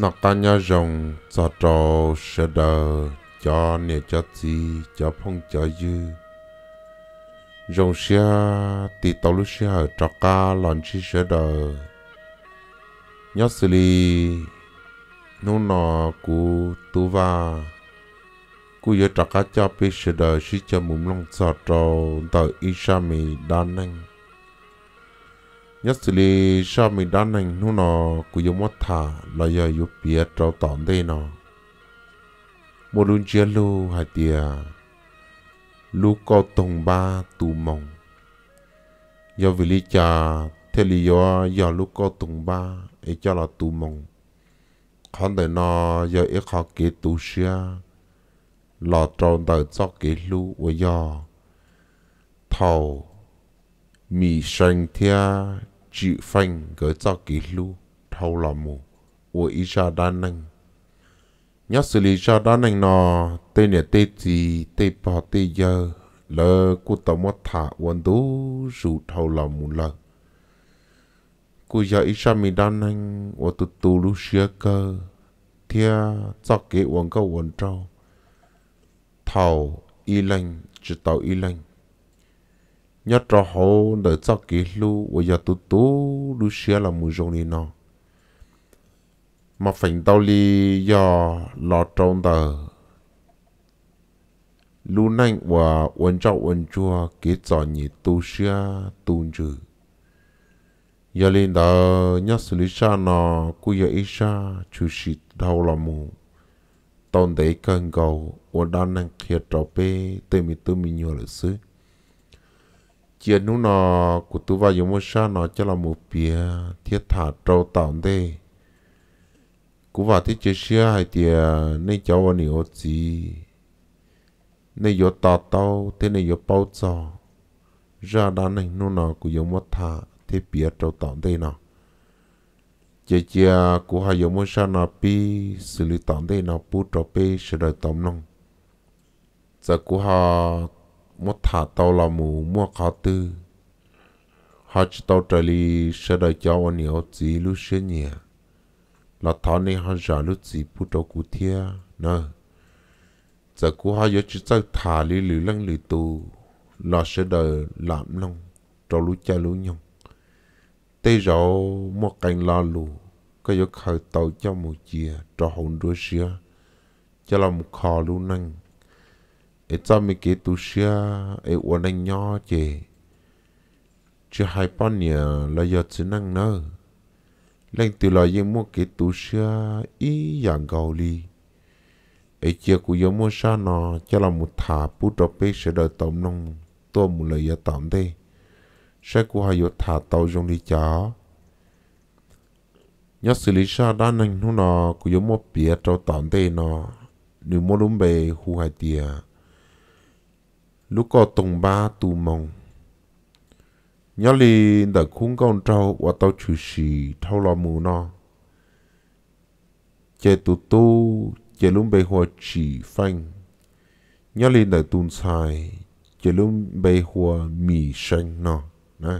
nọ ta nhớ rồng cho trò sẽ đờ cho nè cho gì cho phong cho dư rồng xe thì tàu lúc xe ở trọ ca lòn chi sẽ đờ nhớ xử lý nô nọ cú tu va cú giờ trọ ca cho biết sẽ đờ sĩ cho mùng long cho trò tờ isha mi đan anh nhất xử lý sao mình đang nành nu nó cứ dùng mất thả là giờ giúp bia trâu tỏn đây nó một luôn chia lu hai tia lu có tông ba tù mong giờ vì lý cha thế lý do giờ lũ có tông ba ấy cho là tù mong khán đời nó giờ ấy khó kế tù xia lò tròn đời cho kế lu của giờ thầu mi sang thia chữ phanh gỡ cho kỷ lu thâu lò mù của ý ra đa năng nhớ xử lý ra đa năng nọ tê nè tê gì tê bò tê giờ lỡ cô tàu mất thả quần đú rủ thâu lò mù lỡ cô giờ ý ra mi đa năng của tụ tụ lu xia cơ thia cho kỷ quần câu quần trâu thầu y lành chỉ tàu y lành nhớ trò hồ đợi cho kỹ lu và giờ tu tu lu xia là mù rong đi nó mà phình tao li giờ lọ trông tờ lu nanh và quân cho quân chua kỹ cho nhị tu xia tu chữ giờ lên đó nhớ xử lý xa nó cứ giờ ít xa chú sĩ đâu là mù tồn tại cần cầu và đa năng khiết trò bê tới mi tư mi nhiều lịch sử chia nú nó của tú vào dùng một sa nó cho là một bia thiết thả trâu tạo đây cú vào thiết chơi xưa hay thì nên cháu vào nhiều gì nên vô tao tao thế nên vô bao giờ ra đá này nú nó của dùng một thả thế bia trâu tạo đây nào chị chia của hai dùng một sa nó pi xử lý tạo đây nào bút trâu pi sửa đời tóm nong, giờ của họ mua thả tàu là mù mua khá tư hai chỉ tàu trở đi sẽ đợi cho anh nhiều gì lúc sẽ nhỉ là thả này hai giờ lúc gì bút đầu cụ thia nè giờ cụ hai giờ chỉ tàu thả lý lử lăng lử tù là sẽ đợi làm nông, cho lũ cha lũ nhông tây rau mua cành la lù có giờ khởi tàu cho một chia cho hồn đuôi xia cho là một kho lũ năng e cha mi ke tu xia e wa na nyo che chưa hai bao nhiêu là giờ chỉ năng nơ lên từ là yên mua cái tu xia ý dạng gầu li ấy chia của giờ mua sa nó cho là một thả bút đọc bê sẽ đợi tổng nông tôi một lời giờ tổng thế sẽ của hai giờ thả tàu dùng đi chó nhớ xử lý sa đa năng nó của giờ mua bia trâu tổng thế nó nếu mua đúng bề hù hai tiền lúc có tùng ba tù mong nhớ li đã khung con trâu và tao chửi xì thâu lo mù nó chế tụ tu chế luôn bề hoa chỉ phanh nhớ li đã tùn xài chế luôn bề hoa mì xanh nó nè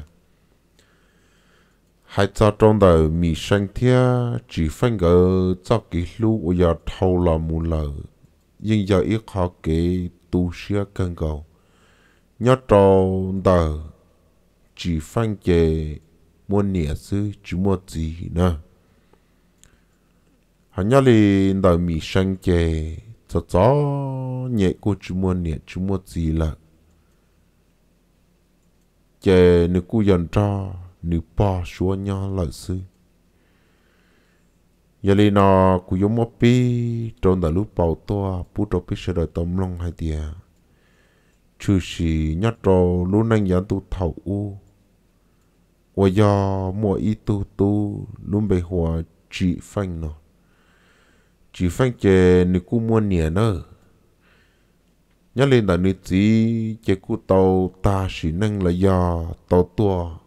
hai cha trong đời mì xanh thia chỉ phanh gỡ cho kỹ lúc và thâu lo mù lờ nhưng giờ ít khó kể tu sửa cân cầu nhớ trâu tờ chỉ phanh chè muốn nĩa sư chú muốn gì nữa hắn nhớ lì đợi mì sang chè cho chó nhẹ cô chú muốn nĩa chú muốn gì là chè nữ cô dần cho nữ bò xuống nhau lợi sư giờ lì nó cô giống một pi trong đời lúc bảo toa bút trâu pi sửa đợi tôm long hay tiền chú sĩ nhát trò lúc nãy nhớ tu thảo u và do mua ít tu tu luôn bề hòa chỉ phanh nó chỉ phanh chè nữ cú mua nhẹ nữa nhớ lên là nữ tí chè cú tàu ta sĩ năng là do tàu tua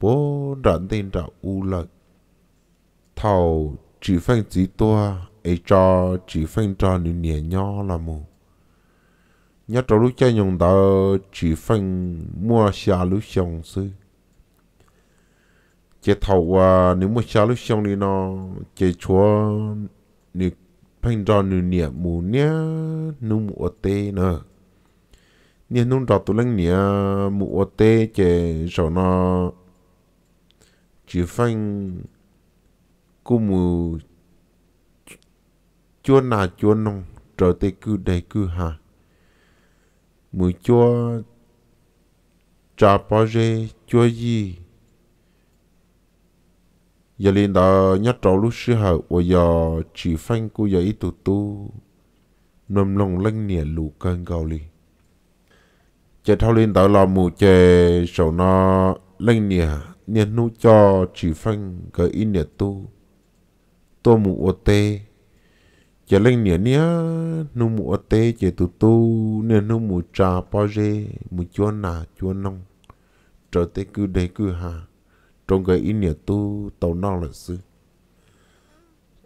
bố đoạn tên ra u lợi thảo chỉ phanh chỉ tua ấy cho chỉ phanh cho nữ nhẹ nho là mù nhớ trâu lúc chơi nhung đỡ chỉ phân mua xa lúc xong sư chế thầu à nếu mua xa lúc xong đi nó chế chúa nếu phân ra nửa nè mù nè nung mù ở tê nữa nè nung đỏ tụ lăng nè mù ở tê chế rồi nó chỉ phân cô mù chua nà chua nông trở tê cứ đầy cứ hà mùi chua trà bò rê chua gì giờ liền đó nhớ trâu lúc sư hậu và giờ chỉ phanh cô giờ ít tụ tu nằm lòng lanh nè lù cơn gầu liền chè thao lên đó là mù chè sầu nó lanh nè nè nu cho chỉ phanh gợi ít nè tu tô mù ô tê giờ lên nhẹ nhé nó mua tê giờ tu tu nên nó mua trà bao rê mua chua nà chua nông trở tê cứ đây cứ hà trong cái ý nghĩa tu tàu non là sư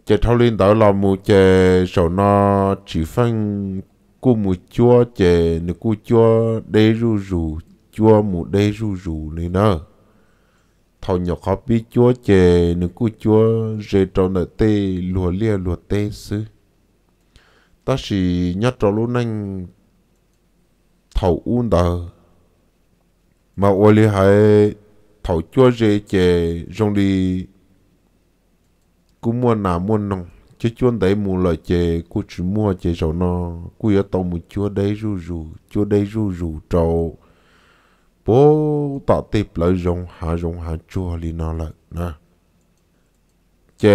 chờ thâu lên tàu lò mua chờ sầu nó chỉ phăng cu mua chua chờ nó cu chua đây ru ru chua mua đây ru ru này nè thầu nhỏ khó biết chua chờ nó cô chua rê trâu nợ tê lùa lia lùa tê sư ta chỉ nhát trò lúc nanh thầu uôn đờ mà ô li hay thầu chua dễ chè rong đi cũng mua nà mua nòng chứ chuôn đấy mù lợi chè cô chỉ mua chè rau nó cô ở tàu một chua đấy rù rù chua đấy rù rù trâu bố tạ tiếp lại rong hạ rong hạ chua li nó lại nè chè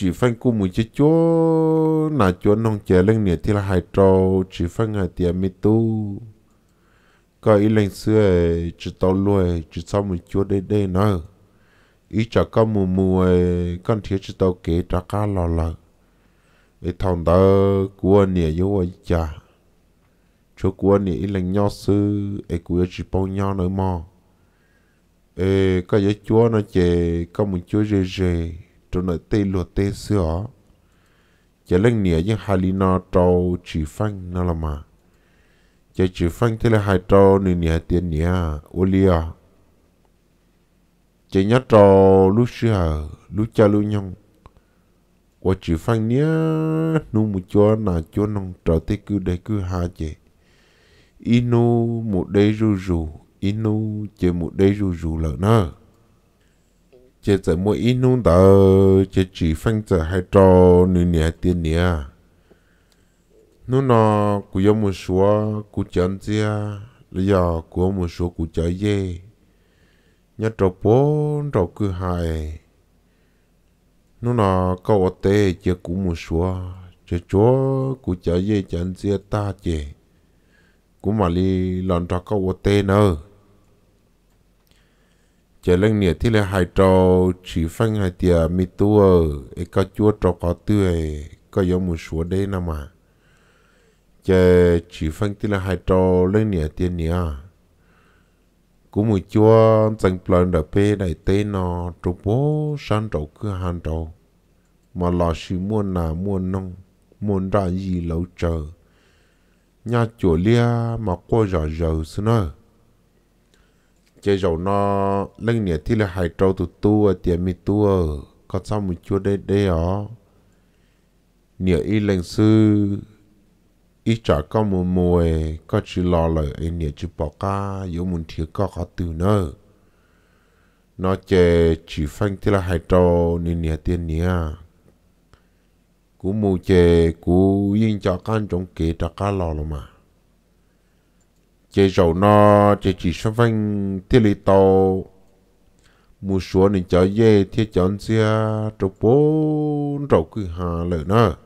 chỉ phân cú mũi chứ chúa nà chúa nông chè lên nè thì là hai trâu chỉ phân hai tiền mi tu có ý lên xưa chỉ tao luôn chỉ sau mũi chúa đây đây nữa ý chả có mù mù con thiếu chỉ tao kế trả cá lò lợ ý thằng đó của nè yêu ai chả chỗ của nè ý lên nhau sư ấy của chỉ bao nhau nữa mà ê có giấy chúa nó chè có mũi chúa rề rề trong nội tê lùa tê xưa chả lên nia những hai lý nó trâu chỉ phanh nó là mà chả chỉ phanh thế là hai trâu nên nia tiền nia ô lia chả nhá trâu lúc xưa lúc cha lúc nhong, và chỉ phanh nia nu một chỗ nà chỗ nong trâu tê cứ đây cứ hà chè inu một đây rù rù inu chè một đây rù rù lợn nơ chế giờ mua ít nung tờ chế chỉ phân giờ hai trò nửa nè tiền nè nó nó cũng có một số cũng chọn ra lý do của một số cũng chọn dê nhớ trò bốn trò cứ hai nó nó câu ở tê chế cũng một số chế chúa cũng chọn dê chọn ra ta chế cũng mà đi lần trò câu ở tê nữa chế lên nhiệt thì là hai trâu chỉ phân hai tia mi tua ấy có chúa trâu có tươi có giống một số đấy nè mà chế chỉ phân thì là hai trâu lên nhiệt tiền nhiệt cũng một chúa dành plan đã bê đại tê nó trâu bố sang trâu cứ hàng trâu mà lo xí muôn nà muôn nông muôn ra gì lâu chờ nhà chùa lia mà qua giờ giờ xưa nữa chế dầu nó lưng nhẹ thì là hải trâu tụ tu à, tiền mi tu à. có sao mình chưa đây đây ó nhẹ y lên sư y trả có mùa mùa có chỉ lo lời ấy nhẹ chỉ bỏ ca yếu muốn thiếu có khó từ nữa nó chè chỉ phanh thì là hải trâu nên nhẹ tiền nhẹ à. cú mù chè cú yên cho can trong kế trả ca lo mà chế dầu nó chế chỉ sắp phanh thiết lý tàu mua số nên chở dê thiết chọn xe trục bố trâu cứ hà lỡ nó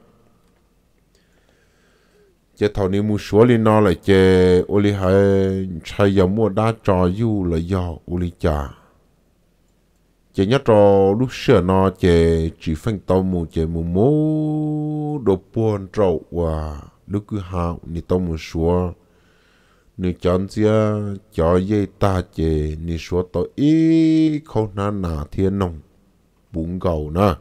chế thầu nên mua số lên nó là chế ô li hay chạy giờ mua đá trò du là do ô li chả chế nhắc trò lúc xưa nó chế chỉ phanh tàu mua chế mua mố đồ buồn trâu và lúc cứ hà ni tàu mua số 你讲家家业大姐，你说到一口那哪天弄不够呢？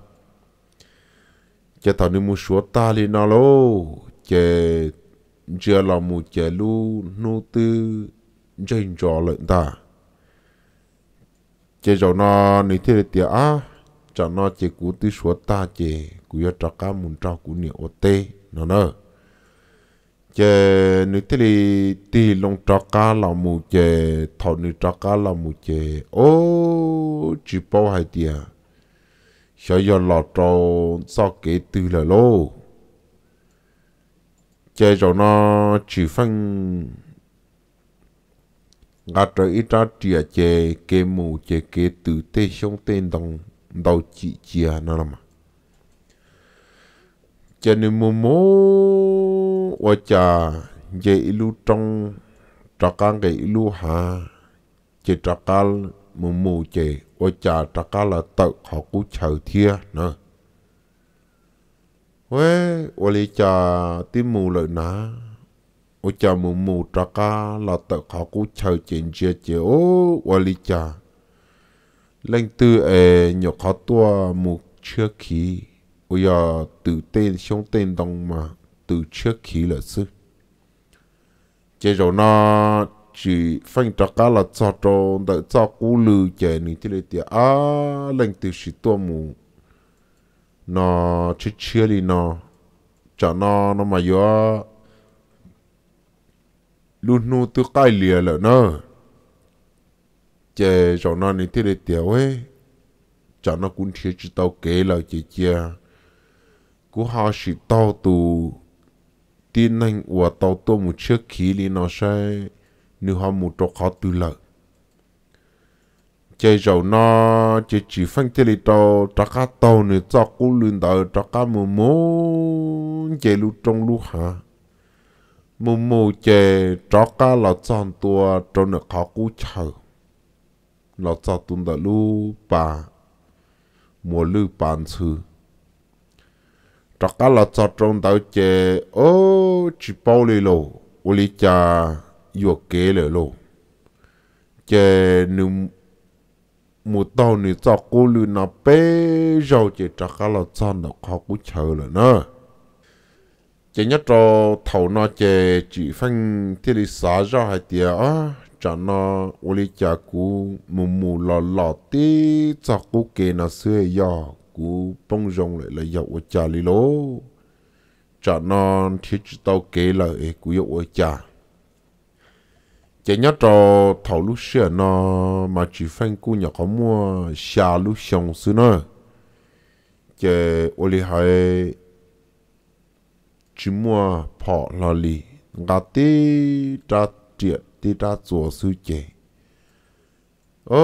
这头你们说大哩那喽，这这老母这路路子真着了的。这就那你听的点啊，这那这古的说大姐，古要找干么找古你我得，那那。chè nữ tê li tì lông trọ cá là mù chè thọ nữ trọ cá là mù chè ô chỉ bao hai tia à. sợ giờ lọ trọ sao kể từ là lô chè rồi nó chỉ phân ngã trở ít ra tia à chè kê mù chè kê từ tê xong tên đồng đầu chị chia à nó là mà chè nữ mù mô ว่าจะเยลูจงจักการเกลูหาเจจักการมูมูเจว่าจะจักการละตะขอกูเฉยเทียนะเว้ว่าเลยจะติมูเลยนะว่าจะมูมูจักการละตะขอกูเฉยเจนเจเจโอ้ว่าเลยจะเล่นตัวเอ๋ยขอตัวมูเชื่อขี้ว่าจะตื่นเต้นช่องเต้นตรงมา từ trước khi là sư chế rồi nó chỉ phân trả cá là cho cho đợi cho cú lư chế ní thế này tiền à, lệnh từ sĩ tua mù nó chết chưa đi nó cho nó nó mà gió luôn nu tôi cái lìa là nó chế rồi nó ní thế này tiền ấy cho nó cũng chưa chỉ tao kể là chị chia cú họ sĩ tao tù tin anh của tàu tôi một chiếc khí lý nó sẽ như họ một trò khó tư lợi chơi dầu nó chỉ chỉ phân chơi lý tàu trả cá tàu nữa cho cú luyện tàu trả cá mù mù chơi lúc trong lúc hả mù mù chơi trả cá là chọn tua cho nó khó cú chờ là cho tuần tàu lúc bà mùa lưu bàn xưa trọ cá lọ cho trong tàu chè ô chỉ bao lì lô ô lì cha yêu kế lệ lô chè nữ mù tàu nữ cho cô lư nó bé rau chè trọ cá lọ cho nó khó cú chờ lệ nữa chè nhất trò thầu nó chè chỉ phân thiết lý xá ra hai tìa á cho nó ô lì cha cú mù mù lọ lọ tí cho cô kê nó xưa yò cú bông rong lại là dậu chả lì lố chả non thiết tao kế là cú dậu chả chả nhớ trò thầu lúc xưa nó mà chỉ phanh cú nhỏ có mua xà lúc xong xưa nó chả ô lì hay chỉ mua bỏ lò lì ngà tê ra triệt tê ra chùa sư chè Ơ,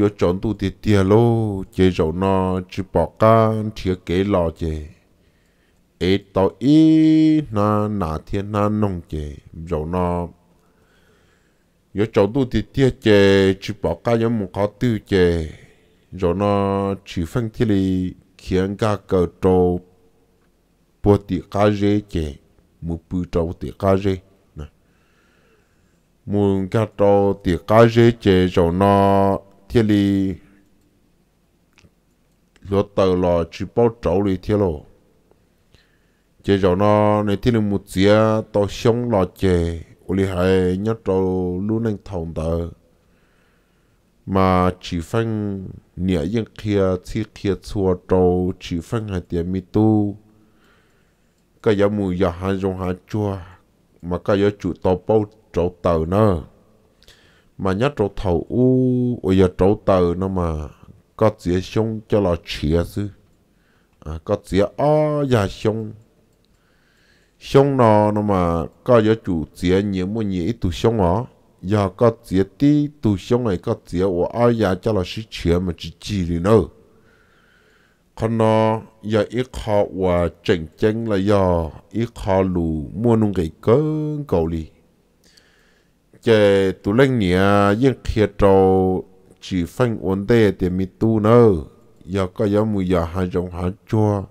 yo chọn tu thì tiệt lô chế rồi nó chỉ bỏ can chia kế lò chế ế tao ý na nà thiên na nông chế rồi nó yo chọn tu thì tiệt, chế chỉ bỏ can yo một khó tư chế rồi nó chỉ phân thi li khiến cả cờ trâu bột tiệt cá rê chế một bự trâu tiệt cá rê muốn cả trâu thì cá dễ chế cho nó thiết lý lúa tờ lò chỉ bao trâu đi thiết lộ chế cho nó này thiết lý một dĩa tàu sống lò chế ủi lý hay nhớ trâu luôn anh thòng tờ mà chỉ phanh nhẹ yên kia chỉ kia chua trâu chỉ phân hai tiền mi tu cái giá mùi giá hai dùng hai chua mà cái giá chủ tàu bao trổ tờ nó mà nhớ trổ thầu u bây giờ trổ tờ nó mà có dĩa xong cho là chia chứ à, có dĩa o già xong xong nó nó mà có giờ chủ dĩa nhiều mua nhiều ít tụ xong ó giờ có dĩa tí tụ xong này có dĩa của o già cho là sự chia mà chỉ chỉ đi nó con nó giờ ít họ và chỉnh chỉnh là giờ ít họ lù mua nung cái cớ cầu li chế tu lên nhẹ à, yên khía trâu chỉ phân ổn đề để mi tu nơ giờ có giờ mùi giờ hai dòng hai chua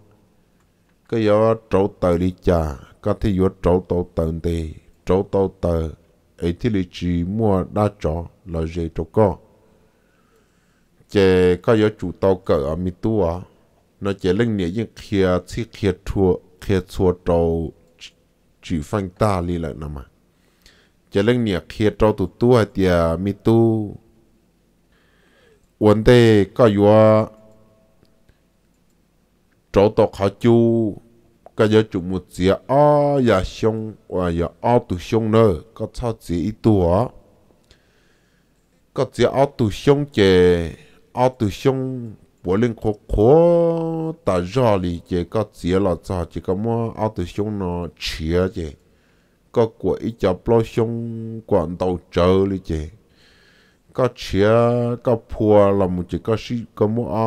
có giờ trâu tờ đi chà có thể giờ trâu tàu tờ đi trâu tàu tờ ấy thì lý chỉ mua đa chó là dễ trâu co chế có giờ chủ tàu cỡ ở mi tu à nó chế lên nhẹ yên khía chỉ khía chua khía chua trâu chỉ phân ta đi lại nằm à จะเล่งเนี่ยเคียดเราตุตัวเตียมีตู้วันเต้ก็อยู่ว่าเราตกขาจูก็จะจุมุดเสียอ้ออย่าชงว่าอย่าอ้อตุชงเนอก็ชอบเสียอีตัวก็เสียอ้อตุชงเจอ้อตุชงปวดเรื่องโคโคแต่รอลีเจก็เสียหลอดจอเจก็มั่วอ้อตุชงเนอเฉียเจ có của ít cho bao xong quản tàu chờ lý chế có chia có phùa là một chế có sĩ có mua à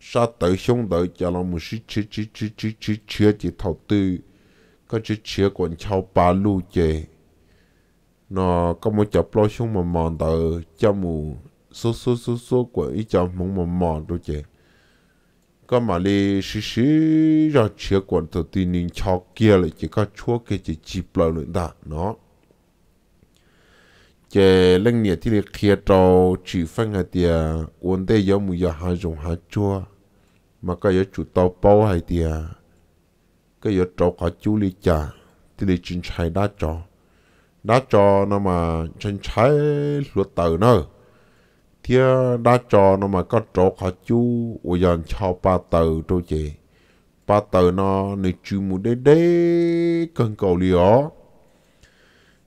sa tới xong tới cho là một sĩ chế chế chế chế chế chế chế thầu tư có chế chế quản chào ba lu chế nó có một chập bao xong mà mòn tới cho mù số số số số của ít cho mông mà mòn đồ chế ก็มาเลยชิชิเราเชื่อก่อนตัวตีนิงชอกเกียเลยจะก็ชั่วเกจะจีบเราเลยด่าเนาะเจเรื่องเนี่ยที่เรียกเคลียร์เราจีฟังเดียวันเดียวมือยาหาจงหาจัวมันก็ยจุดเตาเป้าให้เดียก็ยจอกหาจุลิจ่าที่เรียกจินชัยด้าจอด้าจอนั่นมาจินชัยหลุดเตอเนาะ thia đã trò nó mà có trò khó chú ôi dàn cho ba tờ trô chê ba tờ nó nơi chú mù đế đế cần cầu lì ó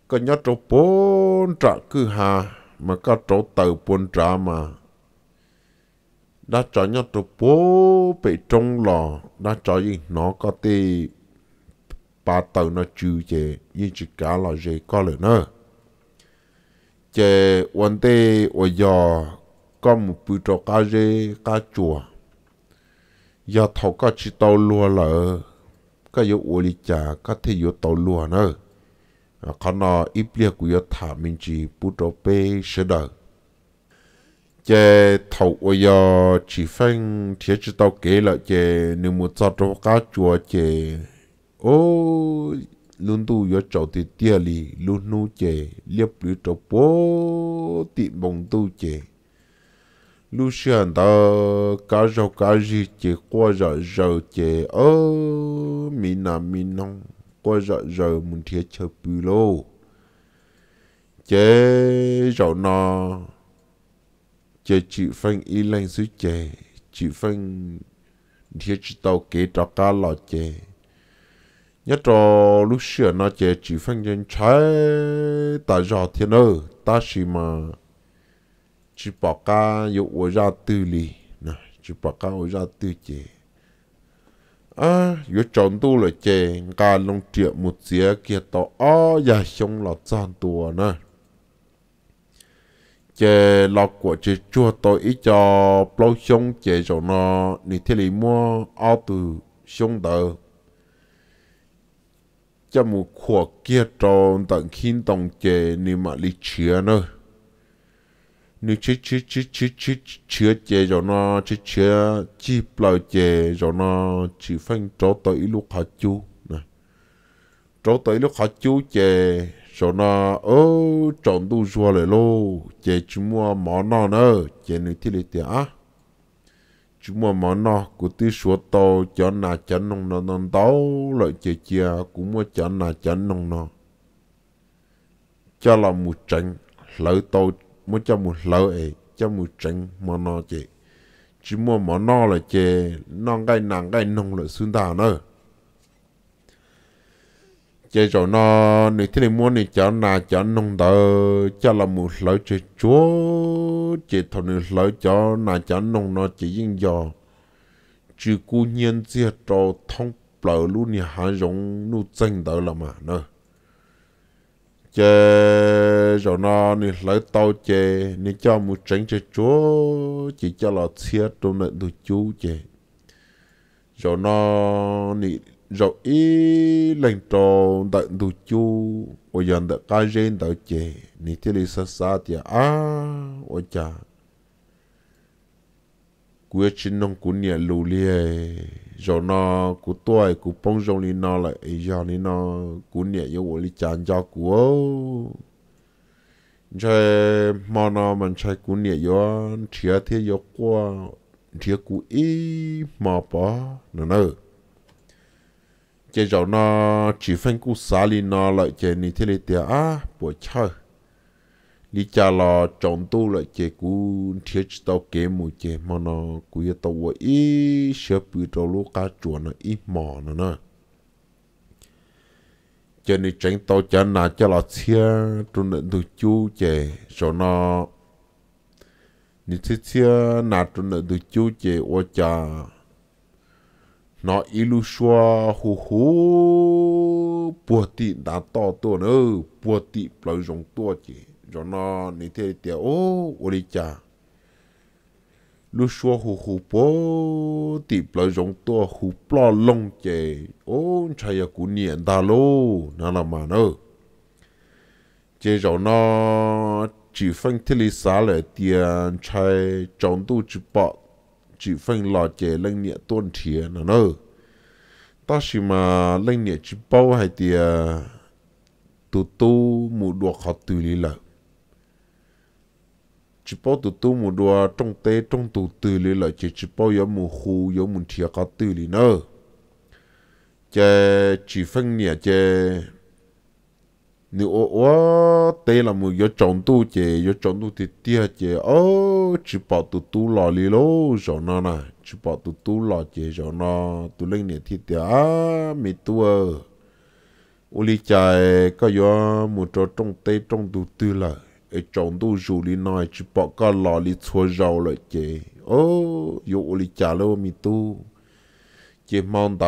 có nhớ trò bốn trả cứ hà mà có trò tờ bốn trả mà đã trò nhớ trò bố bị trong lò đã trò gì nó có tì ba tờ nó chú chê như chỉ cả là gì có lời nữa chế vấn đề ở giờ có một bữa trò cá rê cá chùa giờ thầu cá chỉ tàu lúa lợ cá yếu uống đi chả cá thể yếu tàu lúa nữa à khả năng ít liệt của yếu thả mình chỉ bữa trò bê sẽ đỡ chế thầu ở giờ chỉ phân thiết chỉ tàu kế là chế nếu muốn cho trò cá chùa chế ô luôn tu yo trâu thì tia li luôn nu chè liếp lưỡi trâu bố tị bồng tu chè lu xian ta cá rau cá gì chè qua rau rau chè ơ mi nà mi nông qua rau rau muốn thiệt chờ bù lô chè rau nà chè chịu phanh y lanh sứ chè chịu phanh thiệt chỉ tàu kế trọ cá lọ chè nhất trò lúc xưa nó chỉ chỉ phân nhân trái tại do thiên ơ ta chỉ mà chỉ bỏ ca dụ ở ra tư lì nè chỉ bỏ ca ở ra tư chế à dụ chọn tu là chế cả long triệu một dĩa kia tao ó ya xong là gian tua nè chế lọc của chế chua tôi ý cho bao xong chế cho nó nị thế lì mua ao từ xong đời cho một khổ kia tròn tận khiên tòng chế nì mà lý chứa nữa nếu chứa chứa chứa chứa chứa chứa chè cho nó chứa chứa chi bao chế cho nó chỉ phanh tró tới lúc hạ chú này tró tới lúc hạ chú chế cho nó ơ tròn tu rùa lại lô chè chúng mua mỏ nó nữa chế nếu thiết lý tiền á chú mà mà nó cụ tí số tàu cho nà cho nông nó nông tàu lợi chè chè cũng mà cho nà cho nông nó cho là một trận lỡ tàu mới cho một lỡ ấy cho một trận mà nó chè chú mà mà nó là chè nó cái nàng cái nông lợi xuyên tàu nữa chơi cho nó nị thế này muốn nị cho nà cho nông đờ cho là một lời chơi chúa chơi thôi nị lời cho nà cho nông nó chỉ riêng cho chứ cú nhân chia trò thông bờ luôn nị hạ giống nu chân đỡ là mà nữa chơi cho nó nị lời tao chơi nị cho một chân cho chúa chỉ cho là chia trong nị được chú chơi cho nó nị rồi ý lần trò đợt du chu ở dần đợt cá gen đợt chè ni thế lý sa sa ya à ở cha cuối chín nông cún nhà lù lia rồi nó cú tuổi cú phong rong đi nó lại giờ đi nó cún nhà yêu ở lý chán cho cú ô rồi mà nó mình chạy cún nhà yêu chia thế yêu qua chia cú ý mà bỏ nữa nữa chế rau nó chỉ phân cú xá li nó lại chế ní thế này tiệt á buổi chơi lý cha lo chọn tu lại chế cú thiết tao kế mù chế mà nó cú ya tao vợ ý sửa bị tao lú cá chuột nó ít mỏ nó nè chế ní tránh tao chân nà chế lo xe trung nện tu chú chế rau nó ní thế xe nà trung nện tu chú chế ô cha นาอิลูชัวฮูฮูปวดติดต่อตัวนนอปวดติปล่อยจงตัวจีจอนอนในเทเทียโอโอริจาลูชัวโฮโฮปวติปล่อยจงตัวฮูปลอลงเจโอ้ชายกุเนียนดาโลน่าละมาเนอเจจอน้อจีฟังเทลิสาเลเดียนใช้จองตูจิปอ chỉ phân lò chè lên nhẹ tuôn thịa nó nơ ta chỉ mà lên nhẹ chỉ bao hay thì tụ tu mù đùa khó tùy lý lợi chỉ bao tụ tu mù đùa trong tế trong tụ tùy lý lợi chỉ chỉ bao yếu mù khu yếu mù thịa khó tùy lý nơ chè chỉ phân nhẹ chè 你我我对了么？要长度节，要长度的第二节哦，只把都都哪里喽？上那呢？只把都都哪节上那？都零年天的啊，没多。我理解个要么着种对种都对了，哎，长度肉里那只把个哪里错绕了节哦？有我理解了，没多。chỉ mong ta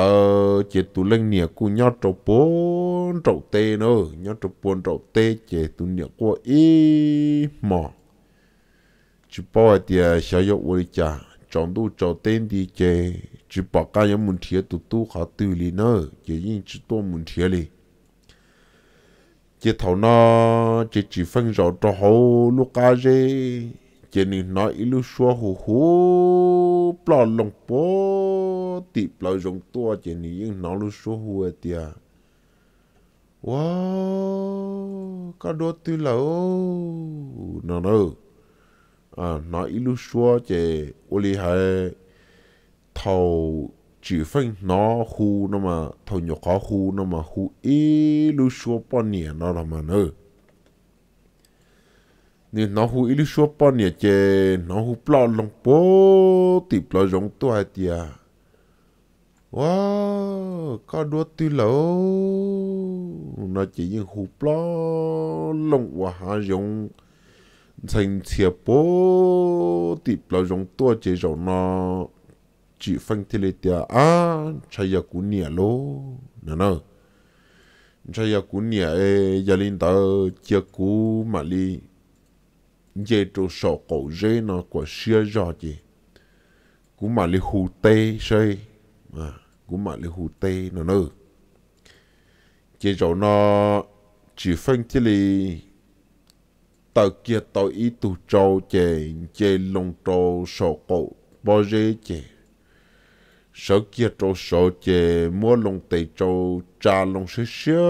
chỉ tu lên nhà cô nhớ trâu buồn trâu tê nữa nhớ trâu buồn trâu tê chỉ tu nhà cô ý mà chỉ bảo thì sao yêu ôi cha chọn đủ trâu tên đi chỉ chỉ bảo cái những vấn đề tụ tu học tự lý nữa chỉ những chỉ tu vấn đề lý chỉ thầu nó chỉ chỉ phân rõ cho hậu lúc cá gì chỉ nên nói ít lúc xóa hồ hồ bỏ lòng bỏ ติปลอยรงตัวเจนี่ยังนอนรู้ชัวหัวเตียว้าวก็โดดตัวแล้วนั่นเอออ่านอนอีลูชัวเจอุลิเฮทอจีฟิงนอฮูนั่นมาทอหยกฮูนั่นมาฮูอีลูชัวปอนเนี่ยนั่นละมันเออนี่น้องหูอิลิชัวปอนเนี่ยเจน้องหูปลอดลงโปติปลอดลงตัวเตีย wow có đua tư lỗ nó chỉ những hụp lo lông và hạ dùng thành chia bố tịp lo dùng tua chế dùng nó chỉ phân thì lệ tiền à chạy giờ cũng nhẹ lô nè nè chạy giờ cũng nhẹ giờ linh tờ chia cú mà li giờ chỗ sọ cổ dê nó có xưa rõ gì cũng mà li hụt tê xây à của mọi lệ hù tê nó nơ chế rồi nó chỉ phân chế lì tờ kia tôi ý tù châu chè chè lông trâu sổ cổ bó dê chè sở kia trâu sổ chè mua lông tê trâu trà lông sơ sơ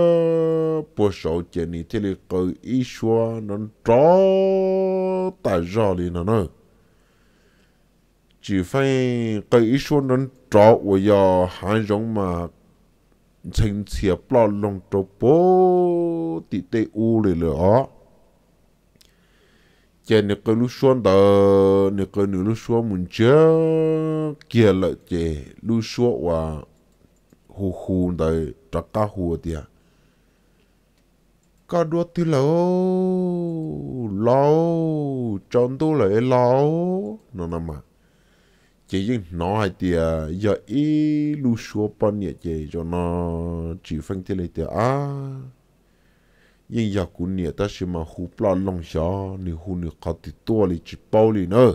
bó sổ chè nì thế lì cơ ý xua nó trâu tại rõ lì nó nơ chỉ phải cái ý số nó trọ của giờ hai giống mà thành chia bỏ lòng trọ bố tị tê u lì lửa chè nè cái lúc xuân đó nè cái nửa lúc xuân mình chớ kia lợi chè lúc xuân và hù hù đời trọ cá hù à, có đôi tư lâu lâu chọn tu lại lâu nó nằm à chỉ riêng nó hay thì à, giờ ý lưu số bao nhiêu chỉ cho nó chỉ phân tích lại thì à nhưng giờ cũng nhiều ta xem mà hú plá long xó nếu hú nếu có thì to thì chỉ bao liền nữa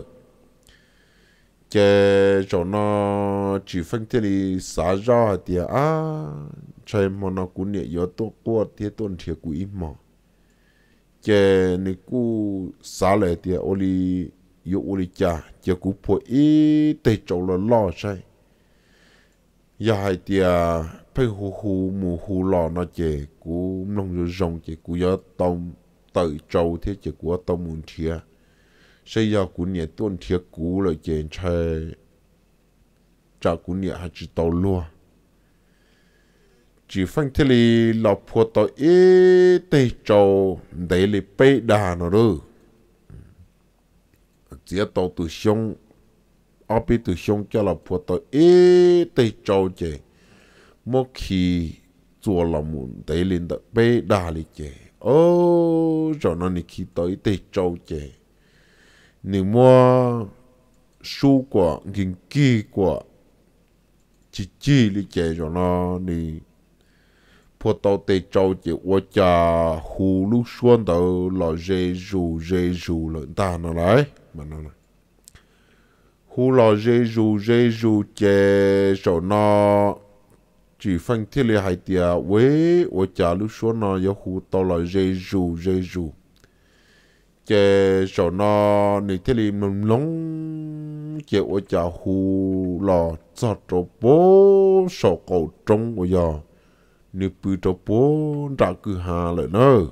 chế cho nó chỉ phân tích lại xả ra thì à chơi mà nó cũng nhiều giờ tôi qua thì tôi thiệt cũng im mà chế nếu cú xả lại thì ô yu uli cha chỉ cú po ít tây chỗ là lo sai giờ hai tia phải hù hù mù hù lò nó chè cú nông rồi rong chè cú giờ tông tự trâu thế chè cú tông muốn thia xây giờ cú nhẹ tuôn thia cú rồi chè chơi cha cú nhẹ hai chỉ tàu luôn chỉ phanh thế li lọc phù tàu ít tây trâu để li bê đà nó rồi chỉ tàu từ sông ở bên từ sông cho là phụ tàu ế tây châu chè mỗi khi chùa là muốn để lên đó bê đà lì chè ô rồi nó này khi tới tây châu chè nếu mua su quả nghìn kỳ quả chỉ chỉ lì chè rồi nó này phụ tàu tây châu chè ô cha hù lú xuân tàu là dê dù dê dù lợn ta nó lại banana là lo je ju je ju che so no chỉ phân thiết lý hai tia quế ở chả lúc số nó yo hu to lo je ju je ju che so no ni thiết lý mầm lông che ở chả hu lo cho cho bố so cầu trong ở yo ni pu cho bố ra cứ hà lại nữa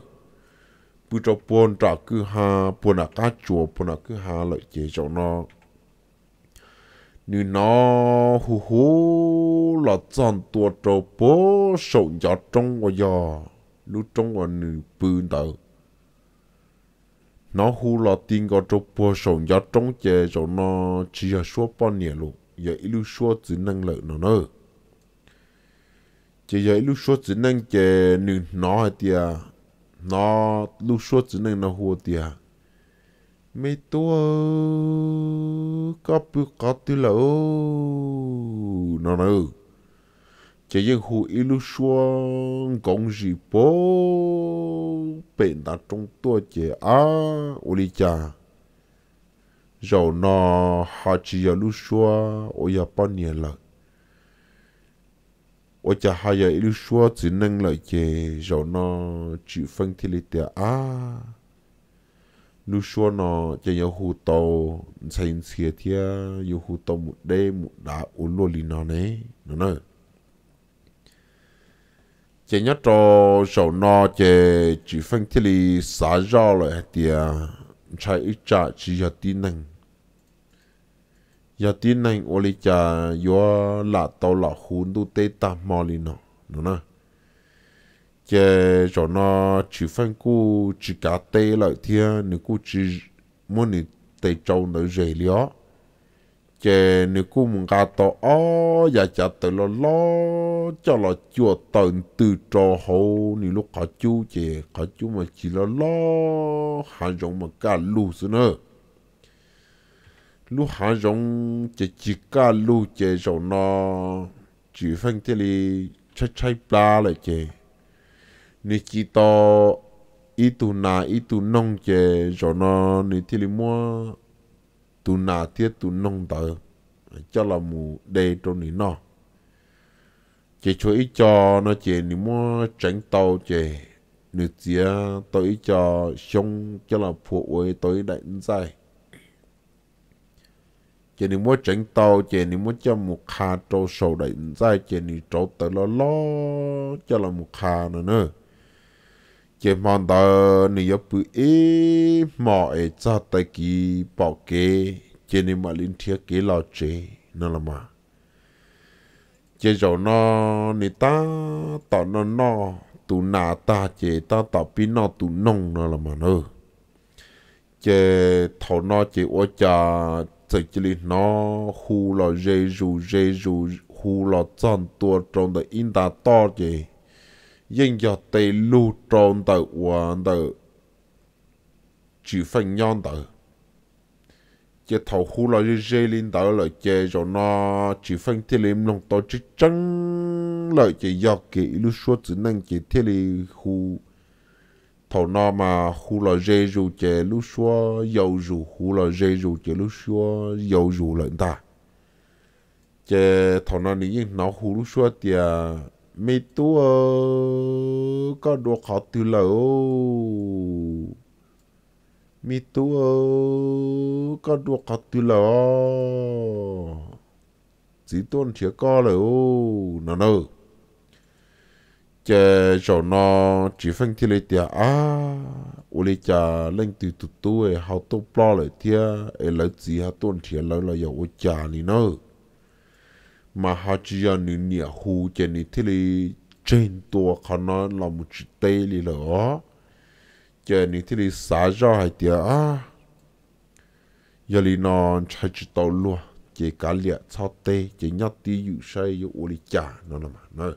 cứ cho buồn trả cứ hà buồn à cá chùa buồn à cứ hà lợi chế cho nó như nó hú hú là chọn tua trâu bố sầu gió trong và giò lúc trong và nữ bư tờ nó hú là tin có trâu bố sầu gió trong chế cho nó chỉ là số bao nhiêu lúc giờ ít lúc số chỉ năng lợi nó nữa chỉ giờ ít lúc số chỉ năng chế nữ nó hay tiệt nó lúc suốt chứ nên nó hùa tìa mấy tua có bự có tư là ô nó nó ừ. chỉ riêng hù ít lúc xuống công gì bố bệnh đã trong tua chỉ á ô lý cha rồi nó họ chỉ ở lúc xuống ô ya bao nhiêu lần 我จะหายอิลชัวจีนังเลยเจจอนอจีฟังที่ลิเตียอาลูชัวนอจะยหูโตใส่เสียเทียยหูโตหมุดได้หมุดดาอุลลินอเนนั่นน่ะ chị nhớ cho sầu nọ chị chỉ phân thiết lý xã giao lại tiệt chạy ít trả chỉ cho tin năng giờ tin này ô lý cha yo là tàu là hun tu tê ta mò li nó nó na chè cho nó chỉ phân cu chỉ cá tê lại thiên nếu cu chỉ muốn nếu tê trâu nó dễ lió chè nếu cu muốn cá tàu ó giờ chả tê lo lo cho lo chùa tận từ trò hậu nếu lúc khó chú chè khó chú mà chỉ lo lo hà giống mà cá lù xí nữa lúc hạ giống chỉ chỉ cả lúc chỉ giống nó chỉ phân thế li chạy chạy ba lại chỉ nếu chỉ to ít tu na ít tu nông chỉ giống nó nếu chỉ li mua tu nà tiếc tu nông tới cho là mù đề trong này nó chỉ cho ít cho nó chỉ nếu mua tránh tàu chỉ nếu chỉ tới cho xong cho là phụ với tới đại dài chỉ nên muốn chỉnh tàu chỉ nên muốn cho một khá trâu sầu đẩy ra chỉ nên trâu tới lo lo cho là một khá nữa nữa chỉ mong đó nên yếu bự ý mọi cho tới kỳ bảo kê chỉ nên mà linh thiêng kế lo chế nó là mà chỉ rồi nó nên ta tỏ nó nó tụ nà ta chỉ ta tỏ pin nó tụ nông nó là mà nữa chế thầu nó chỉ ô cha 在这里拿呼了热如热如呼了战多中的应大大的，应要对路中的玩的几分样的。chỉ thầu khu là dây dây lên đó là chè rồi nó chỉ phân thiết lên lòng to chỉ trắng là chỉ do kỹ lúc số năng chỉ thiết lên khu thầu nó mà khu là dê dù chế lúc xua dầu dù khu là dê dù chế lúc xua dầu dù lợn ta chế thầu nó ní nó khu lúc xua thì mấy tu có đồ khó từ lâu mi tu có đồ khó từ lâu chỉ tôn chứa co lâu nó nơ chè chỗ nó chỉ phân thì lấy tiền à u lấy chả lên từ từ tu ấy e hao tu plo lại thia ấy e lấy gì hao tuân thia lấy là dầu u chả này nó mà họ chỉ là nữ nhẹ hù chè này thì lấy trên tua khó nó là một chữ tê lì lỡ chè này thì lấy xả ra hai tiền à giờ lì nó chạy chữ tàu luôn chỉ cá liệt sao tê chỉ nhát tí dụ say u lấy chà, nó là mà nó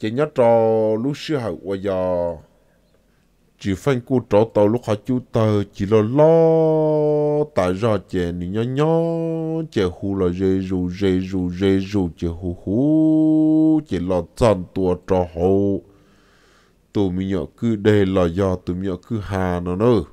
chỉ nhớ cho lúc xưa hậu qua giờ chỉ phân cu trọ tàu lúc họ chú tờ chỉ lo lo tại ra chè nỉ nhó nhó chè hù là dê dù dê dù dê dù chè hù hù chè lo chăn tua trò hậu tụi mình nhỏ cứ đề là do tụi mình nhỏ cứ hà nó nữa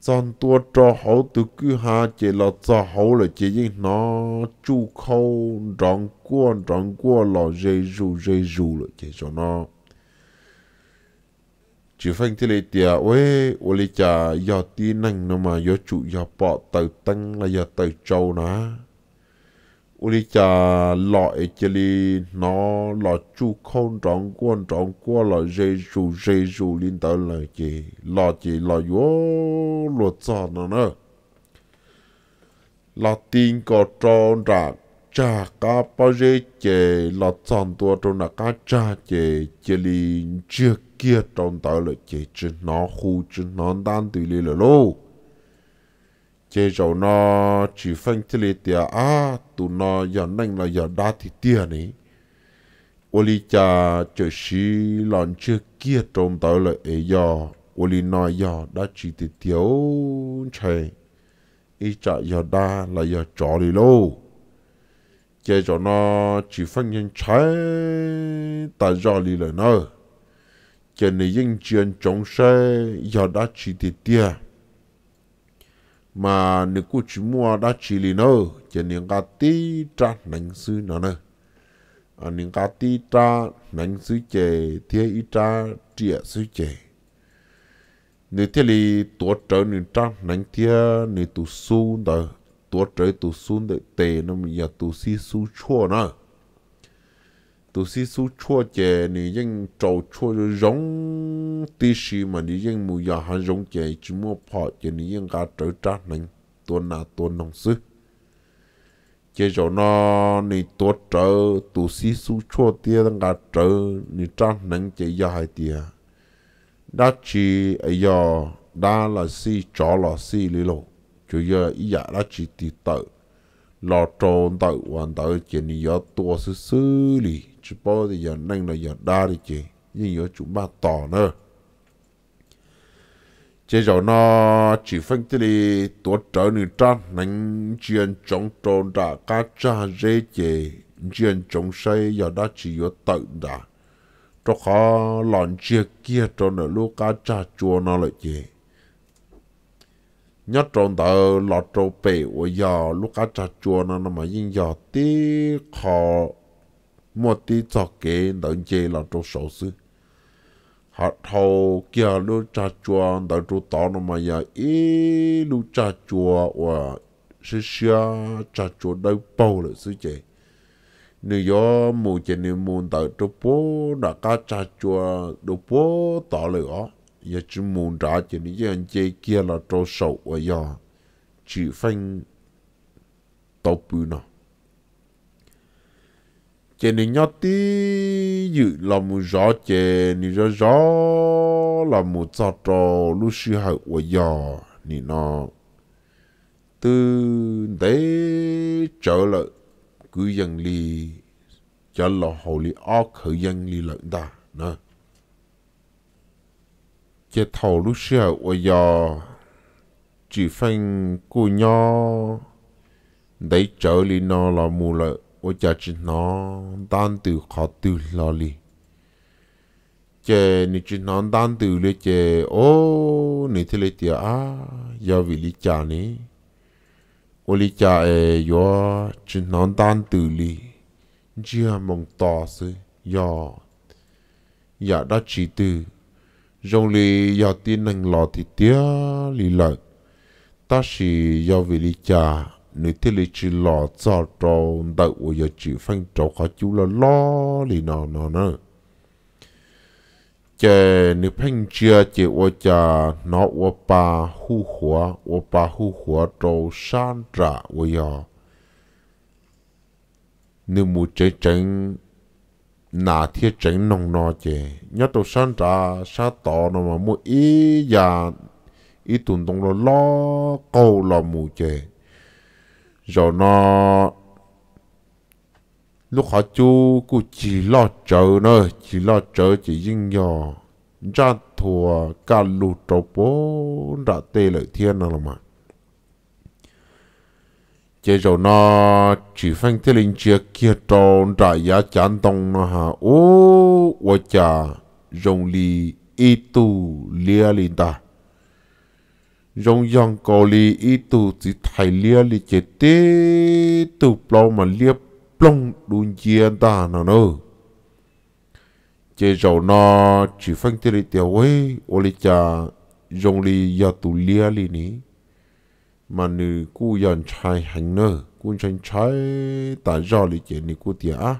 dân tua cho hậu từ cứ ha chỉ là cho hậu là chỉ những nó chu khâu rong qua rong qua là dây dù dây dù là chỉ cho nó chỉ phanh thế này thì ôi ôi lý cha giờ tin năng nó mà giờ chủ giờ bỏ tàu tăng là giờ tàu châu nữa uli cha lọ chỉ li nó lọ chu không tròn quan tròn qua lọ dây chu dây chu liên tới là chỉ lọ chỉ lọ yo lọ cho nó nữa lọ tin có tròn ra cha cá bao dây chè lọ tròn tua tròn là cá cha chè chỉ li chưa kia tròn tới là chỉ chỉ nó khu chỉ nó đan từ li là lô chế rầu nó chỉ phân thế lệ tiền à tụ nó giờ nâng là giờ đa thì tiền này ô li cha chờ xí lòn chưa kia trông tới là ấy giờ ô li nói giờ đã chỉ thì thiếu chạy ý trả giờ đa là giờ chó đi lâu chế rầu nó chỉ phân nhân trái ta do đi lời nó chế này dân chuyện chống xe giờ đã chỉ thì tiền mà nếu cô chỉ mua đã chỉ lì nơ chỉ những cái tí tra nánh sư nó nơ à những cái tí tra nánh sư chè thế ít tra trịa sư chè nếu thế lì tổ trợ những tra nánh thế nếu tu sun đó tổ trợ tu sun để tệ nó mình giờ tu si su chua nữa tu si su chua chè ni yên trâu chua rong tí xì mà ni yên mù yà hà rong chè chứ mua pho chè ni yên gà trở trá nành tuần nà tuần nông sư chè rô nó ni tuột trở tu si su chua tia đang gà trở ni trá nành chè yà hai tia đá chi ấy à yò đá là si chó là si lý lộ chủ yếu ý dạ đá chi tì tợ lò trồn tợ hoàn tợ chè ni yà tua sư sư lý chú bao thì giờ nâng là giờ đa đi chị nhưng giờ chúng ba tỏ nữa chế rồi nó chỉ phân tích đi tổ trở nữ trang nâng chuyện chống trộn đã cá cha dễ chế chuyện chống xây giờ đã chỉ có tự đã cho khó lòn chia kia cho nợ lúc cá cha chua nó lại chế nhất trong tờ lọt trâu bể của giờ lúc cá cha chua nó mà nhưng giờ tí khó một tí cho kế đợi dê là trô sổ sư. Họ thâu kia lũ cha chua đợi chú tỏ nó mà ya ý lũ cha chua và sư xia cha chua đâu bầu lợi sư chê. Nếu gió mù chê nếu mù đợi trô bố đã cá cha chua đô bố tỏ lợi ó. Ya chứ mù trả chê nếu dê anh chê kia là trô sổ và ya chỉ phanh tàu bù nào chế nên nhớ tí dự là mù gió chế nên gió gió là mù cho trò lúc sư hậu của giò nên nó từ đấy trở lại cứ dân li trở là hồ li ó khử dân li lợn ta nè chế thầu lúc sư hậu của giò chỉ phanh cô nho đấy trở li nó là mù lợn 我家只能单独好独老哩。这你只能单独了这哦，你这里的啊，要为你家呢，我里家哎哟，只能单独哩，这梦大事要，要到几度，用力要的能老的点里了，但是要为你家。nếu thế lịch chỉ lọ cho trò đậu ở giờ chỉ phanh trò khó chịu là lo thì nọ nọ nọ chè nếu phanh chưa chỉ ở chà nó ở ba hu hóa ở ba hu hóa trò san trả ở giờ nếu mu chế chánh nà thiết chánh nông nọ chè nhớ tổ san trả sa tỏ nó mà mu ý già ý tụng tông nó lo câu là mu chè rồi nó lúc họ chú cô chỉ lo chờ nữa chỉ lo chờ chỉ dinh dò ra thua cả lù trâu bố đã tê lợi thiên nào mà chế rồi nó chỉ phanh thế linh chia kia tròn đã giá chán tông nó hà ô ô chà rồng lì ít tu lia linh ta rong yang có li ý tu chỉ thải lia li chế tế tu plau mà lia plong đun chia ta nó nó chế rau na chỉ phân tế li tiêu ấy ô li cha rong li ya tu lia li ní mà nữ cú yon chai hành nơ cú chân chai ta rau li chế ní cú tia á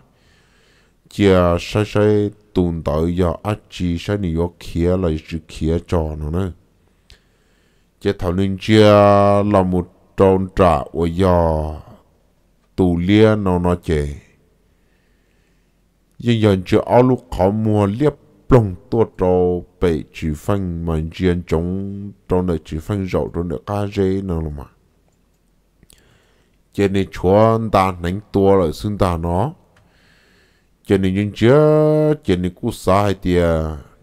chia sai sai tồn tại ya á chỉ sai ní yo kia lại chữ kia cho nó nữa chế thảo linh chia là một tròn trả ở giò tù lia nó nó chế nhưng dần chưa ao lúc khó mua liếp plong tua trò bị chỉ phanh mà chiến chống trong đời chỉ phanh rậu trong đời cá dê là mà cho này chúa ta đánh tua lại xưng ta nó cho này những chưa cho này cú xa hay tìa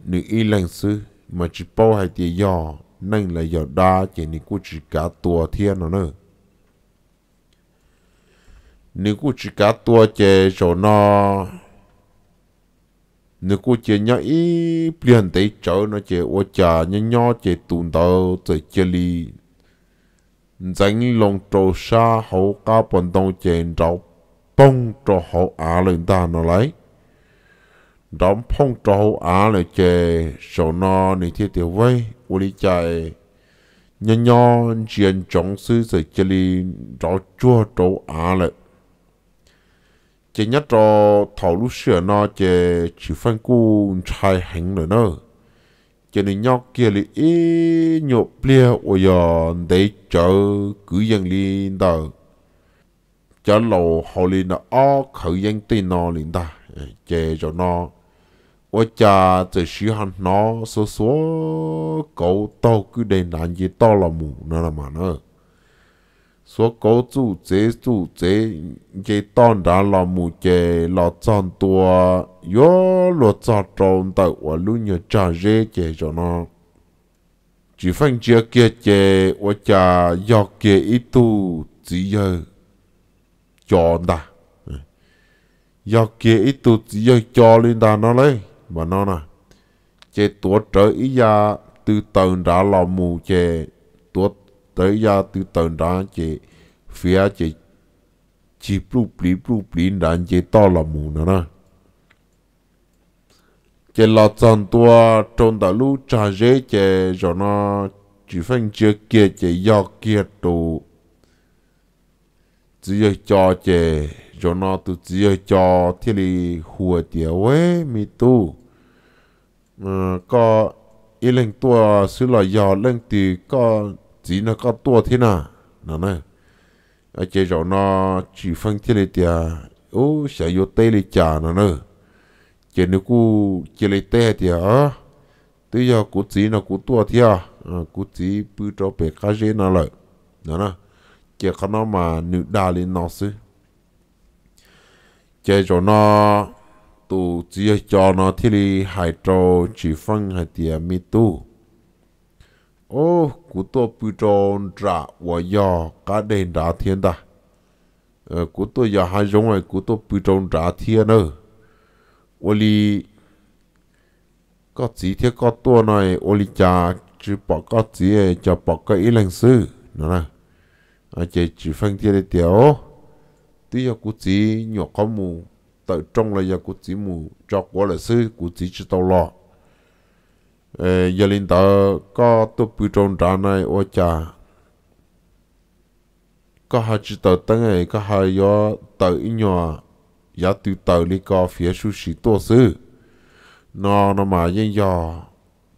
nữ y lành sư mà chỉ bao hay tìa giò nên là giờ đa chỉ ni cô chỉ cả tua thiên nó nữa nếu cô chỉ cả tua chè chỗ nó nếu cô chỉ nhớ ý liền tới chỗ nó chè ô chả nhớ nhớ chè tụn đầu chè chè li dành lòng trâu sa hậu cá bận đông chè trâu bông cho hậu á lên ta nó lấy đóng phong trào á là chè sầu no này thiết tiểu vây u lý chạy nho nho chuyện chống sư sự chê li rõ chua trâu á là chè nhất trò thảo lúc sửa no chè chỉ phân cu chai hành nữa nơ chè này nhóc kia li ý nhộp lia u giờ để chờ cứ dân li đời cho lầu họ li nó khởi danh tin nó liền ta chè cho nó 我家这时候拿说说狗到去的南极到了母那了嘛呢？说狗住这住这这当然了母这老长多哟，老长长的我路要长热这着呢。chỉ phân chia kia chè và chà do kia ít tu chỉ giờ cho ta ờ. do kia ít tu chỉ giờ cho lên ta nó lấy và nó nè chế tua trở ý ra từ tầng đã lò mù chế tua tới ra từ tầng đã chế phía chế chỉ bù bì bù bì đã chế to lò mù nè nè chế lò chọn tua trong đã lú trà dễ chế cho nó chỉ phân chia kia chế do kia tù chỉ cho chế cho nó tụ chỉ cho thì lì hùa tiểu ấy mi tu có ý lên tua xứ là giò lên thì có chỉ nó có tua thế nào nè, này ở chế chỗ nó chỉ phân thế này thì ô sẽ vô tê lì chả nè, nữa chế nếu cú chế lì tê thì à tự giờ cú chỉ nó cú tua thì à, à cú chỉ bự cho bé cá dê nè, lợi nó nè chế khả năng mà nữ đà lên nó xứ chơi cho nó tụ chỉ cho nó thì đi hải trâu chỉ phân hải tiền mi tu ô cú tôi bị tròn trả và do cả đền đã thiên ta ờ cú tôi giờ hai giống này cú tôi bị tròn trả thiên nữa ô li có chỉ thế có tua này ô li cha chỉ bỏ có chỉ cho bỏ cái ý lành sư nữa nè à chỉ chỉ phân thiên để tiểu tí giờ cú chỉ nhỏ có mù tại trong là giờ cú chỉ mù cho quá là sư cú chỉ chỉ tàu lọ ờ, giờ linh tờ có tôi bị trong trà này ô cha có hai chỉ tờ tăng ấy có hai giờ tờ nhỏ giá từ tờ đi có phía sushi tổ sư nó nó mà nhân giờ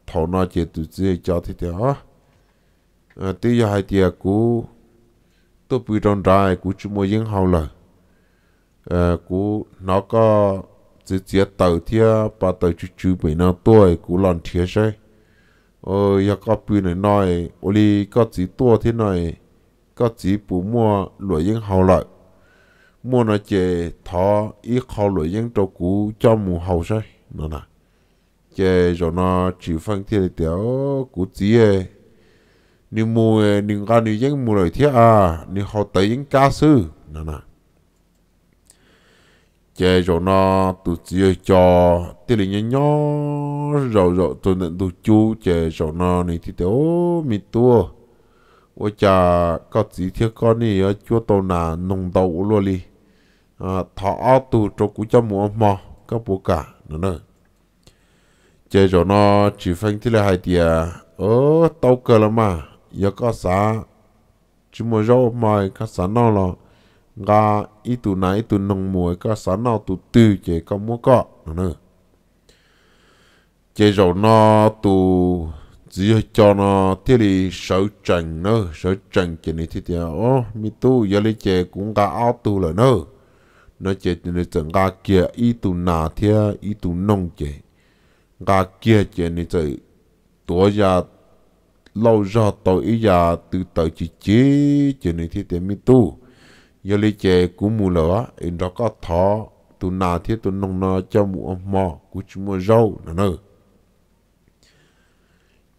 thầu nó chỉ từ dưới cho thì thế hả ờ, tí giờ hai tiệc cú tôi bị trong này cú chỉ mua yên hậu lời Ờ, cú nó có chỉ chỉ tàu thia ba tàu chú chú bị nó tuổi cú lòn thia chơi ờ ya có bự này nói oli có chỉ tua thế này có chỉ bù mua lụa yên hậu lại mua nó chè thọ ít hậu lụa yên cho cú cho mù hậu chơi nó nè chè rồi nó chỉ phân thiên tiểu cú chỉ nếu mua nếu ăn nếu yên mua rồi thế à nếu họ tới yên cá sư nó nè chế rồi nó tụ chia cho tí lì nhớ nhớ rồi rồi tôi nên tụ chú chế rồi nó này thì tiểu mi tua ôi cha có gì thiết con này ở chúa tàu nà nông đầu luôn đi à thọ tụ cho cú cho mua mò các bố cả nữa nữa chế rồi nó chỉ phân thì là hai tia ơ tàu cờ là mà giờ có xã chỉ mua rau mày các sao nó rồi ga ít tụ nãy tụ nông mùi có sẵn nào tụ tư chế có mua có nữa chế rồi nó tụ chỉ cho nó thế thì sở trần nữa sở trần chế này thì thì ô mi tu giờ lấy chế cũng ga áo tu rồi nữa nó chế thì nó chẳng ga kia ít tụ nà thì ít tụ nông chế ga kia chế này chơi tuổi già lâu ra tuổi già từ từ chỉ chế chế này thì thì mi tu giờ lấy chè cú mù lỡ in đó có thọ tụ nà thiết tụ nông nọ cho mù mò cú chú mò râu nè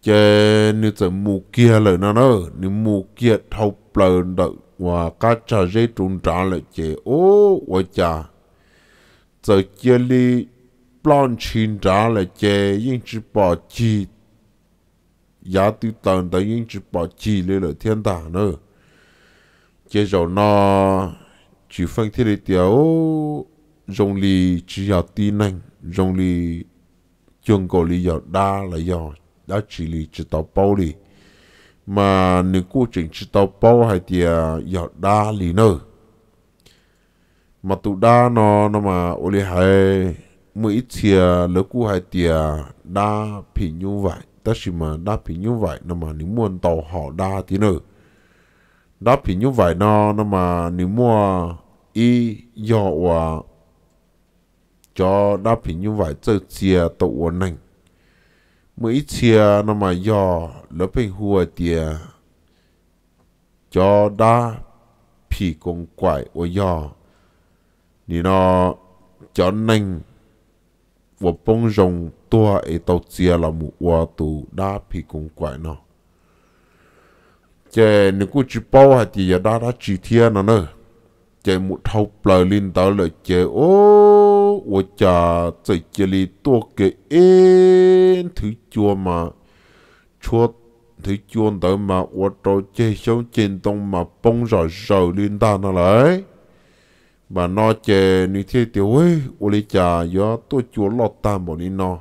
chè nữ tử mù kia lỡ nè nè nữ kia thâu plờ đợi và cá trà dây trùng trả lại chè ô và chà giờ chè li plon chín trả lại chè nhưng chỉ bỏ chi giá tư tần tới nhưng chỉ bỏ chi là thiên đàng nữa chế rau chỉ phân thiết lý tiểu rong lì chỉ giờ tin anh rong lì chương cổ lì giờ đa là giờ đã chỉ lì chỉ tàu bao lì mà nếu cô chỉnh chỉ tàu bao hay thì giờ à, đa lì nữa mà tụ đa nó nó mà ô lì hay mỗi ít thì à, lỡ cô hay thì à, đa phỉ như vậy tất nhiên mà đa phỉ như vậy nó mà nếu muốn tàu họ đa thì nữa đó thì như vậy nó nó mà nếu mua y dọ và cho đó thì như vậy chơi chia tổ nành mỗi chia nó mà dọ lớp phải hùa tiền cho đó thì cũng quậy ở dọ thì nó cho nành và bông rồng tua ấy tàu chia là một quả tù đó thì cùng quậy nó chè nếu cô chỉ bao hạt thì đã đã chỉ thiên nó nữa chè một thâu bờ lên đó là chè ô ô chà chè chè li to kệ em thứ chua mà chua thứ chua đó mà ô trâu chè sống trên tông mà bông rò rò lên ta nó lại mà nó chè như thế thì ấy ô li chà do tua chua lọt ta một đi nó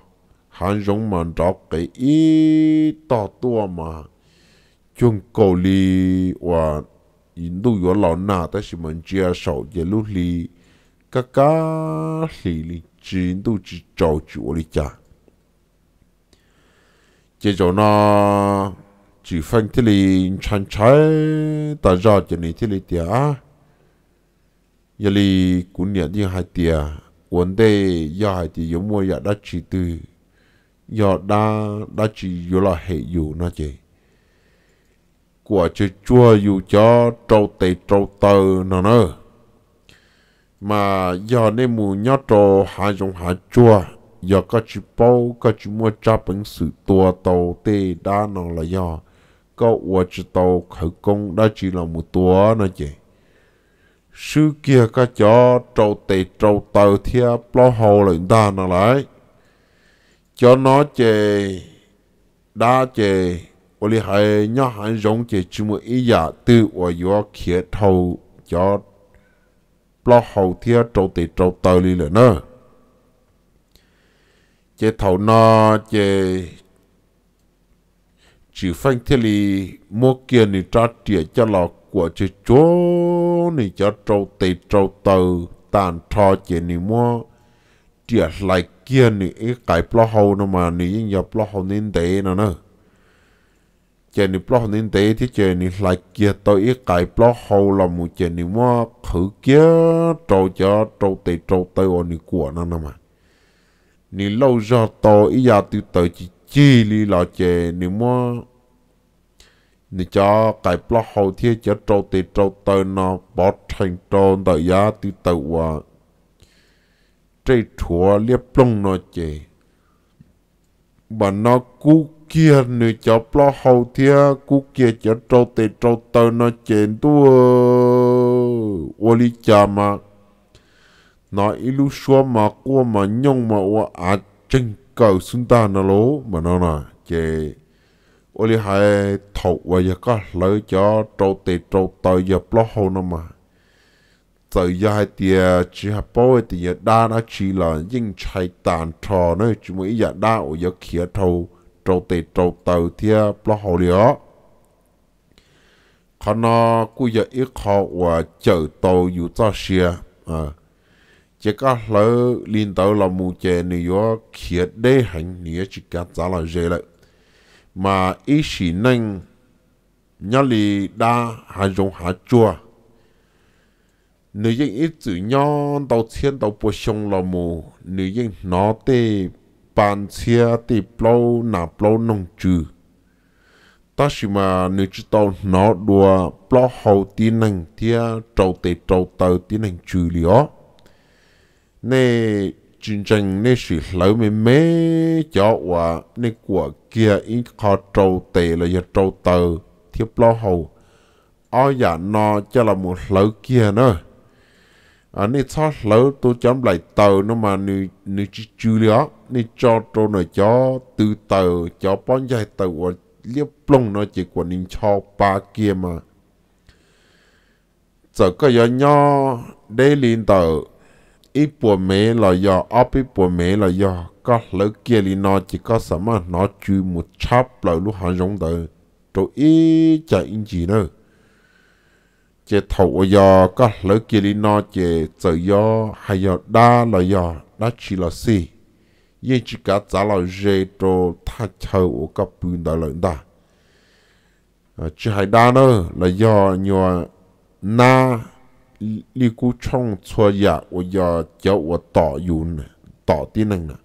hàng giống mà đó cái ý to tua mà chung cầu li và nhìn đủ yếu lão nà ta chỉ mình chia sầu về lúc li cá cá li li chỉ đủ chỉ trâu chủ li cha chế chỗ nó chỉ phân thế li chăn trái ta ra cho nên thế li tiệt giờ li cũng nhận như hai tiệt vấn đề giờ hai tiệt giống mua giờ đã chỉ từ giờ đã đã chỉ yếu là hệ yếu nó chơi của chê chua dù cho trâu tê trâu tờ nó nơ. Mà giờ nên mù nhó trâu hạ dòng hạ chua, giờ có chú bầu, có chú mua cha bằng sự tua tàu tê đá nó là giờ Có ua chú tàu khẩu công đó chỉ là một tua nó chê. Sư kia có cho trâu tê trâu tờ thia bó hầu lệnh ta nó lại. Cho nó chê, đá chê, 我哋係一行用嘅注目一日都我要企頭咗落後天做地做道理了呢。cái thầu nó cái chỉ phân thế mua kia ni trả tiền cho lọ của chỉ chỗ ni cho trâu tê trâu tàu tàn thọ chỉ mua tiền lại kia ni cái cái plo nó mà ni giờ plo hậu nên đấy nó จนี่ปลอกนินเตที่เจนี่หลายเกียตัวอีไก่ปลอกเขาเรามูเจนี่ว่าขือเกียโตจะโตเตโตเตอนี่กลัวนั่นนะมานี่เล่าจะโตอียาติเตจีจีลีเราเจนี่ว่านี่จะไก่ปลอกเขาที่จะโตเตโตเตนอบอดแทงโตแต่ยาติเตว่าใจถั่วเรียบปลงนอเจบันนอกู kia nữa cho lo hầu thia cú kia cho trâu tê trâu tơ nó chén tu ô li cha mà nó ilu xua mà cua mà nhông mà ô à chân cầu xuống ta nó lố mà nó nè chê ô li hai thầu và giờ có lỡ chó trâu tê trâu tơ giờ lo hầu nó mà tự giờ hai tia chỉ hấp bao thì giờ đa nó chỉ là những chạy tàn trò nữa chỉ mới giờ đa ở giờ kia thâu trâu tê trâu tàu thia lo hồ lió khó nó cú giờ ít khó và chở tàu dù cho xìa à chỉ có lỡ liên tàu là mù chè này yo kia đê hành này chỉ cả giá là dễ lại mà ý chỉ năng nhớ lì đa hà dùng hà chua nữ dân ít chữ nhon tàu thiên tàu bùa sông là mù nữ dân nó tê bàn xe thì lâu nà lâu nông trừ ta chỉ mà nếu chỉ tao nó đùa lo hậu tin nành thì trâu tệ trâu tàu tin nành trừ lió nè chiến tranh nè sự lỡ mê mê cho và nè của kia ít khó trâu tệ là giờ trâu tàu thì lo hậu ở giả nó cho là một lỡ kia nữa à nè sao lỡ tôi chấm lại tờ nó mà nè nè chỉ chú lý á cho tôi nó cho từ tờ cho bón dài tờ của liếp plong nó chỉ của nín cho ba kia mà giờ có giờ nhỏ đây liền tờ ít bùa mẹ là do ốp ít bùa mẹ là do có lỡ kia liền nó chỉ có sớm mà nó chú một chắp lỡ lúc hàng giống tờ tôi ít chạy in nữa chế thầu yo có lỡ kia đi nó chế giờ yo hay yo đa là yo đã chỉ là si nhưng chỉ cả giá là dễ đồ tha chầu ở các bùn đại lợn đa à, chỉ hay đa nữa là do nhòa na li cú trong chua ya ở yo cháu ở tỏ yun tỏ tin năng nào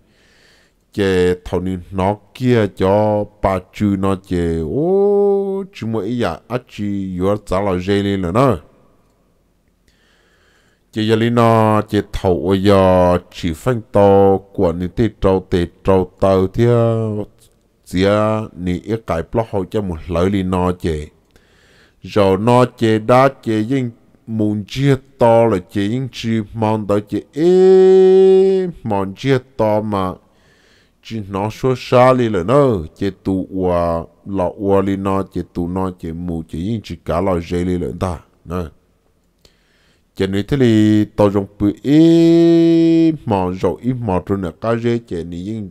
chế thầu ni nó kia cho bà chú nó chế ô chú mỗi giờ à, á chị yếu giá là dê lên là nó chế giờ lên nó chế thầu ở giờ à, chỉ phân to của những tê trâu tê trâu tàu thì chỉ ni ít cái block hậu cho một lối lên nó chế rồi nó chế đá chế yên môn chia to là chế yên chi mong tới chế ê mong chia to mà chỉ nó số xa li là nó chỉ tụ hòa lọ hòa li nó chỉ tụ nó chỉ mù chỉ yên chỉ cả lọ dây li lợn ta nè chỉ nói thế li tao dùng bự ý mò rồi ý mò rồi nè cá dây chỉ ni yên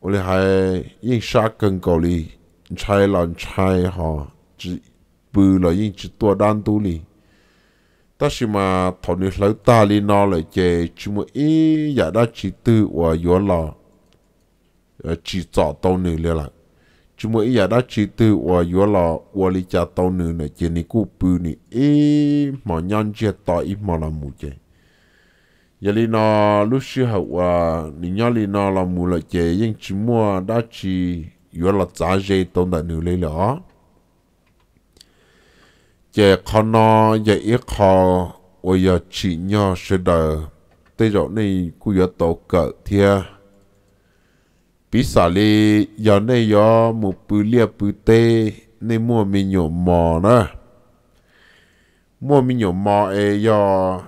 ôi là hay yên xa cần cầu li chạy là chạy họ chỉ bự là yên chỉ tua đan tu li ta chỉ mà thọ nữ lỡ ta li nó lại chè chỉ một ý giả đó chỉ tư và yếu lò chỉ ờ, chọn tàu nữ lừa lại chỉ một ý giả đó chỉ tư và yếu lò và li cha tàu nữ này chè ni cụ bự ni ý mà nhân chè tỏ ý mà làm mù chè giờ li nó lúc xưa hậu và ni nhau li nó làm mù lại chè nhưng chỉ mua đó chỉ yếu lò giá dây tàu nữ lừa lại giờ con nó giờ ít khó ôi giờ chỉ nhau sẽ đờ, tới chỗ này cứ giờ tổ cỡ thia bí xả lì giờ này giờ một bự lia bự tê nên mua mình nhổ mò nữa mua mình nhổ mò ấy e giờ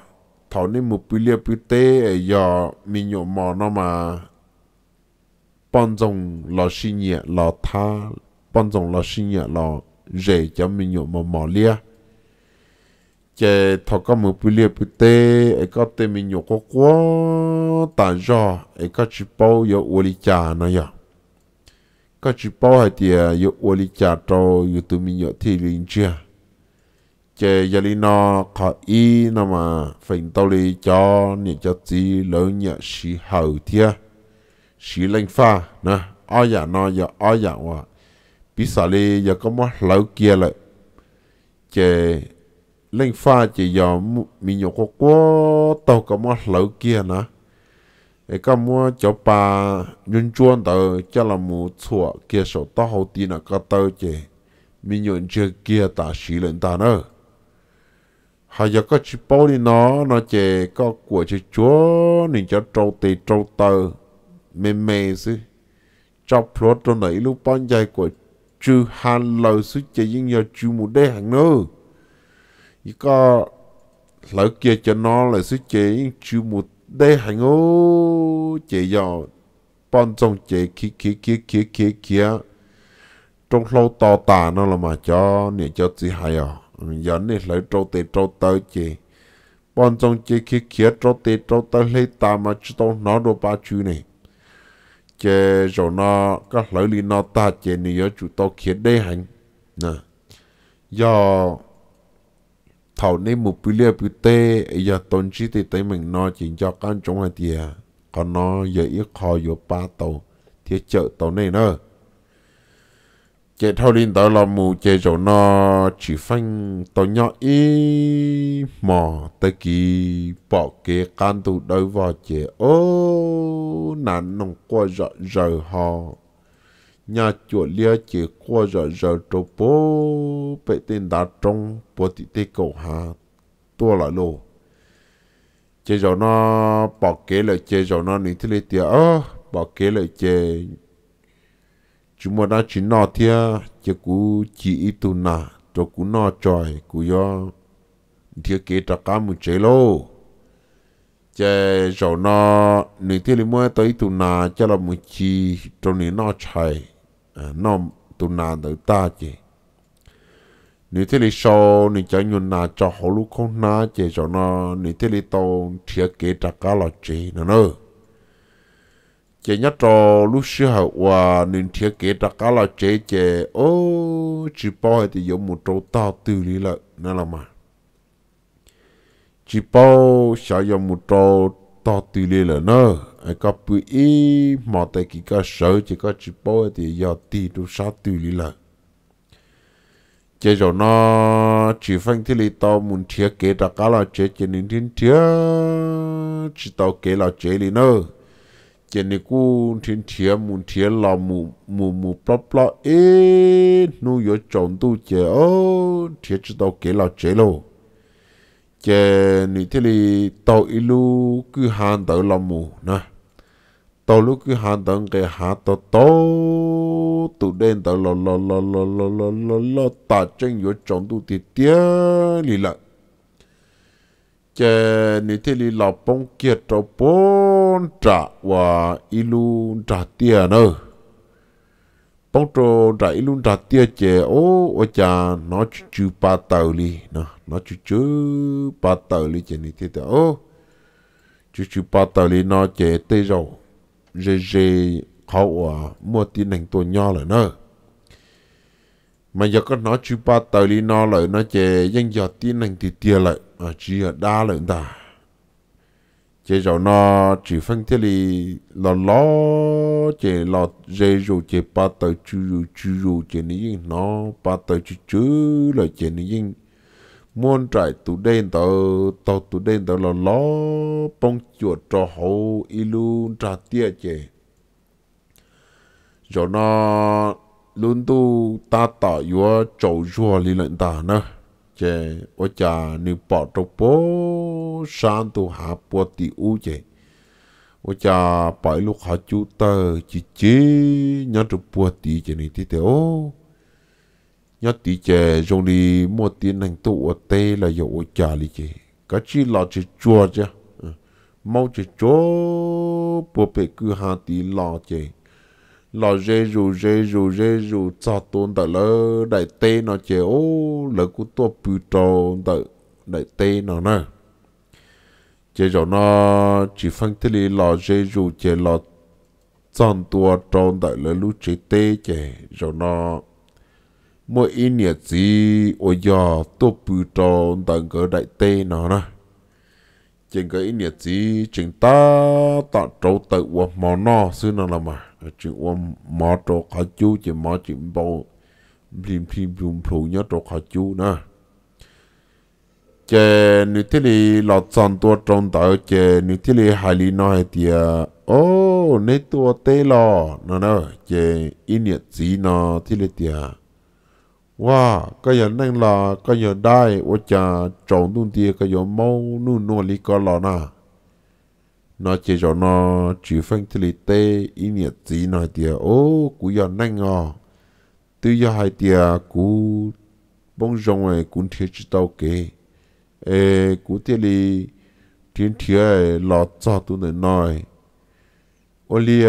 thảo nên một bự lia bự tê ấy giờ mình nhổ mò nó mà bọn dòng lò xi nhẹ lò tha bọn dòng lò xi nhẹ lò rể cho mình nhổ mò mò lia chế thọ có bưu bì bưu tê ấy có tê mình nhổ có quá tà do ấy có chỉ bao giờ uống ly trà này à có chỉ bao hai thì giờ uống ly trà cho giờ tụi mình nhổ thì liền chưa chế giờ đi nó khó y nó mà phải tao đi cho nhỉ cho gì lớn nhỉ sĩ hậu thia sĩ lên pha nè ai giả nó giờ ai giả hoa bí xả đi giờ có mất lâu kia lại chế lên pha chỉ giờ mình nhổ có quá tàu có mua lẩu kia nè để có mua cho bà nhân chuyên tờ cho là mua chua kia số to hậu tí là có tàu chỉ mình nhổ chưa kia ta xí lên ta nữa hay giờ có chỉ bao đi nó nó chỉ có của chỉ chúa nên cho trâu tì trâu tờ mềm mềm chứ cho plot trong này lúc ban nhiêu của chư hàn lầu sức chơi những giờ chư một đế hàng nữa ý có lỡ kia cho nó là sức chế chú một đê hành ô chế dò bọn trong chế kia kia kia kia kia kia trong lâu to tà nó là mà cho nè cho gì hay à giờ nè lỡ trâu tê trâu tớ chế bọn trong chế kia kia trâu tê trâu tớ lấy tà mà chú tông nó đồ ba chú này chế rồi nó các lỡ li nó ta chế nè cho chú tao kia đê hành nè do thảo nên một bì lia bì tê ấy giờ tôn trí thì tới mình nó chỉ cho con chúng hai tia còn nó giờ ít khó vô ba tàu thì chợ tàu này nữa chạy thâu linh tàu là mù chạy chỗ nó chỉ phanh tàu nhỏ ý mò tới kỳ bỏ kế can tụ đối vào chạy ô nạn nông qua rõ rời họ nhà chùa lia chỉ qua giờ giờ trâu bố bệ tên đá trong, bố tị tê cầu hà tua lại lô chế giờ nó bỏ kế lại chế giờ nó nín thế lê tía ơ bỏ kế lại chế chúng mà đã chỉ nọ thia chế cú chỉ ít tu nà cho cú nọ trời cú yo thiết kế trả cá một chế lô chế giờ nó nín thế lê mua tới tu nà cho là một chi trong nín nọ trời Ờ, nom tu na đỡ ta chị nếu thế thì so nếu cho nhuận na cho họ lu không na chị cho nó nếu thế thì tao thiệt kế trả cả là chị nữa nữa chị nhắc cho lúc xưa hậu hòa nếu thiệt kế trả cả là chị chị ô chỉ bao thì giống một chỗ tao tư lý lợi nên là mà chỉ bao sẽ giống một chỗ to tì lê là nơ ai có bự ý mà tại kỳ có sợ chỉ có chỉ bố thì do tì đủ sáu tì lê là chế rồi nó chỉ phân thế lì to muốn chia kế ra cả là chế chế nên thiên chia chỉ tao kế là chế lì nơ chế nên cú thiên chia muốn chia là mù mù mù bla bla ế, nu yo chọn tu chế ô chia chỉ tao kế là chế lô chè nị thế li tàu ilu cứ hàn tàu làm mù nè tàu lúc cứ hàn tàu cái hạ tàu tàu tụ đen tàu lò lò lò lò lò lò lò lò ta chân yếu trọng tụ thì tía lì lợ chè nị thế li lò bông kia trò bông trả và ilu trả tía nữa bông trồ đại luôn đặt tia chè ô ô cha nó chú chú ba tàu li nó nó chú chú ba tàu li chè này tia ô chú chú ba tàu li nó chè tê rầu rê rê khâu à mua tin hành tôi nho lại nữa mà giờ có nó chú ba tàu li nó lại nó chè dân giờ tin hành thì tia lại à chỉ ở đa lại ta chế rau nó chỉ phân thế li lò lò chế lò dê rau chế ba tờ chú rau chú rau chế ní yên nó ba tờ chú chú là chế ní yên muôn trải tụ đen tờ tàu tụ đen tờ lò lò bông chuột trò hậu ilu trà tia chế rau nó luôn tu ta tỏ yếu chậu rùa li lệnh ta nữa chế ô cha nữ bỏ trâu bố sang tu hạ bố tì u chế ô cha bỏ lúc họ chú tơ chỉ chỉ nhớ trâu bố tì chế này tí tế ô nhớ tí chế dùng đi mua tiền hành tu ở tê là dụ ô cha lý chế cái chi là chỉ chua chứ ừ. mau chỉ chua bố bê cư hạ tì lo chế lò rê rù rê rù rê rù cho tôn tờ lơ đại tê nó chế ô lỡ cú tôi bự tròn tờ đại tê nó nè chế rồi nó chỉ phân tích lý lò rê rù chế lò chọn tua tròn tờ lỡ lũ chế tê chế rồi nó mỗi ý nghĩa gì ôi dò tôi bự tròn tờ gỡ đại tê nó nè chừng cái ý nghĩa gì chừng ta tạo trâu tự của mò nó xưa nó là mà จึงวมามอตอขาจูจะมอจิมบองพิมพิมพิมผูเนือตอขาจูนะเจนิที่ลีหลอดสันตัวตรงต่อเจนิที่ลีหายลีน้อยเตียโอ้ในตัวเตลอนะเนะเจอีเนียสีนอที่เลีเตียว่าก็ยังนั่งรอก็ยังได้ว่าจะจงตุ้งเตียก็ยังมองนู่นนู่นลีก็รอนะ่ะ nó chỉ cho nó chỉ phân thì lì tê ý nghĩa gì nói thì ô cú giờ nhanh ngò từ giờ hai tia cú bông rong ấy cũng thiệt chỉ tàu kế ê cú tia lì thiên thiệt ấy lọ cho tụi nó nói ô lì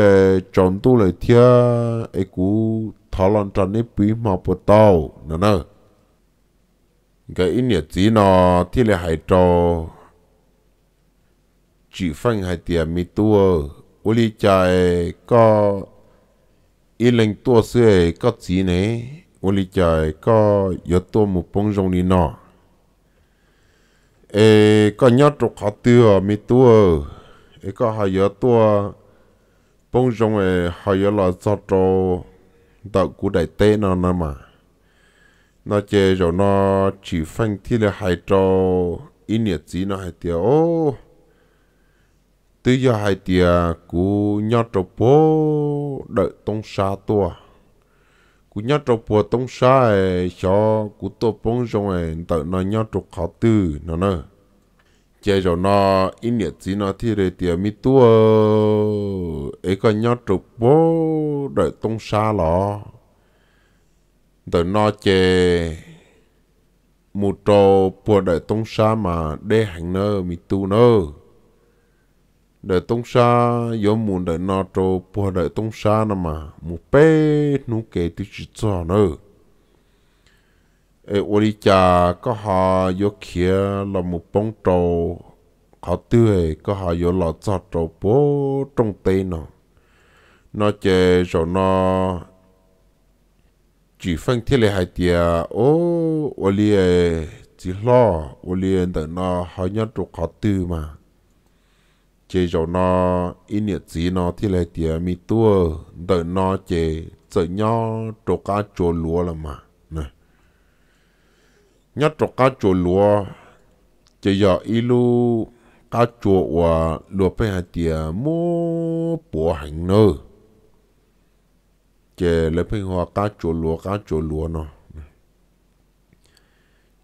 chọn tụi lại thiệt ấy cú thảo luận cho nên bí mà bộ tàu nè, nữa cái ý nghĩa gì nó thì là hai trò chỉ phanh hai tiền mi tua ô li chạy e có y lên tua xưa gì nè ô li chạy e có yếu tua một bông rong đi nọ ê e có nhớ trục hạt tua mi tua ê có hai yếu tua bông rong ê hai yếu là sao trâu tạo cú đại tê nó nè mà nó chơi nó chỉ phanh thì là hai trâu ý niệm gì nó hai tiền ô tư do hai tia cú nhau trâu bố đợi tông xa tua cú nhau trâu bố tông xa ấy cho cú tua bông rong ấy tự nó nhau trâu khó tư nó nè chơi rồi nó ít nhiệt gì nó thì để tia mi tua ấy có nhau trâu bố đợi tông xa lọ tự nó chơi một trâu bùa đợi tông xa mà để hành nơ mi tu nơ đợi tông sa yo muốn đợi nọ trâu bùa đợi tông sa nè mà mù bê nụ kê tí chỉ cho nữa ê ô đi chà có họ yo kia là mù bông trâu họ tươi có họ yo lọ cho trâu bố trong tê nọ nó chê rồi nó chỉ phân thiết lệ hai tia ô ô li chỉ lo ô li đợi nó họ nhớ trâu họ tư mà chế cho nó ít nhiệt gì nó thì lại tiề mi tua đợi nó chế sợ nhau trổ cá trổ lúa là mà nè nhát trổ cá trổ lúa chế giờ ilu cá trổ và lúa phải hạt tiề mua bỏ hành nữa chế lấy phải hoa cá trổ lúa cá trổ lúa nó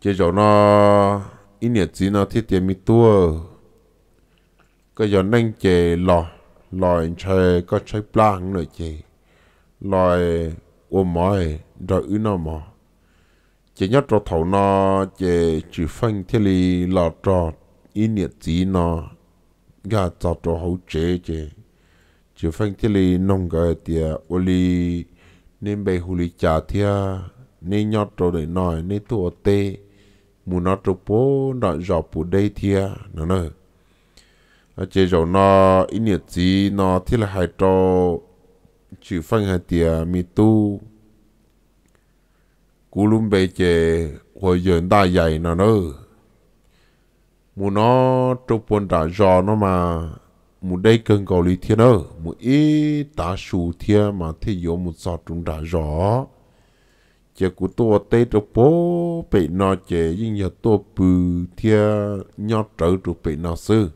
chế cho nó ít nhiệt gì nó thì tiề mi tua ก็ย้อนนั่งเจลอยลอยเชยก็ใช้ปลางเลยเจลอยอมอยดอยอื่นมอเจยัดรอเถานอเจจือฟังเทลีหลอดรอดอีเนียจีนอกาจับรอเขาเจเจจือฟังเทลีนงกเตียอลี nên bè hù lì chà thia nên nhọt rồi để nói nên tụa tê mù nó trụ bố nói dọc bù đây thia nó nói chế rồi nó ít nhiệt nó thì là hai trò chữ phân hai tiền mi tu cú lùm bề chế hồi giờ ta dạy nó nữa nó trâu buồn đã giò nó mà mu đây cần cầu lý thiên nữa mu ít đã sù thiên mà thì yếu mu sọt trung đã giò chế cú tua tê trâu bố bị nó chế nhưng giờ tua bự thiên nhót trở chỗ bị nó sư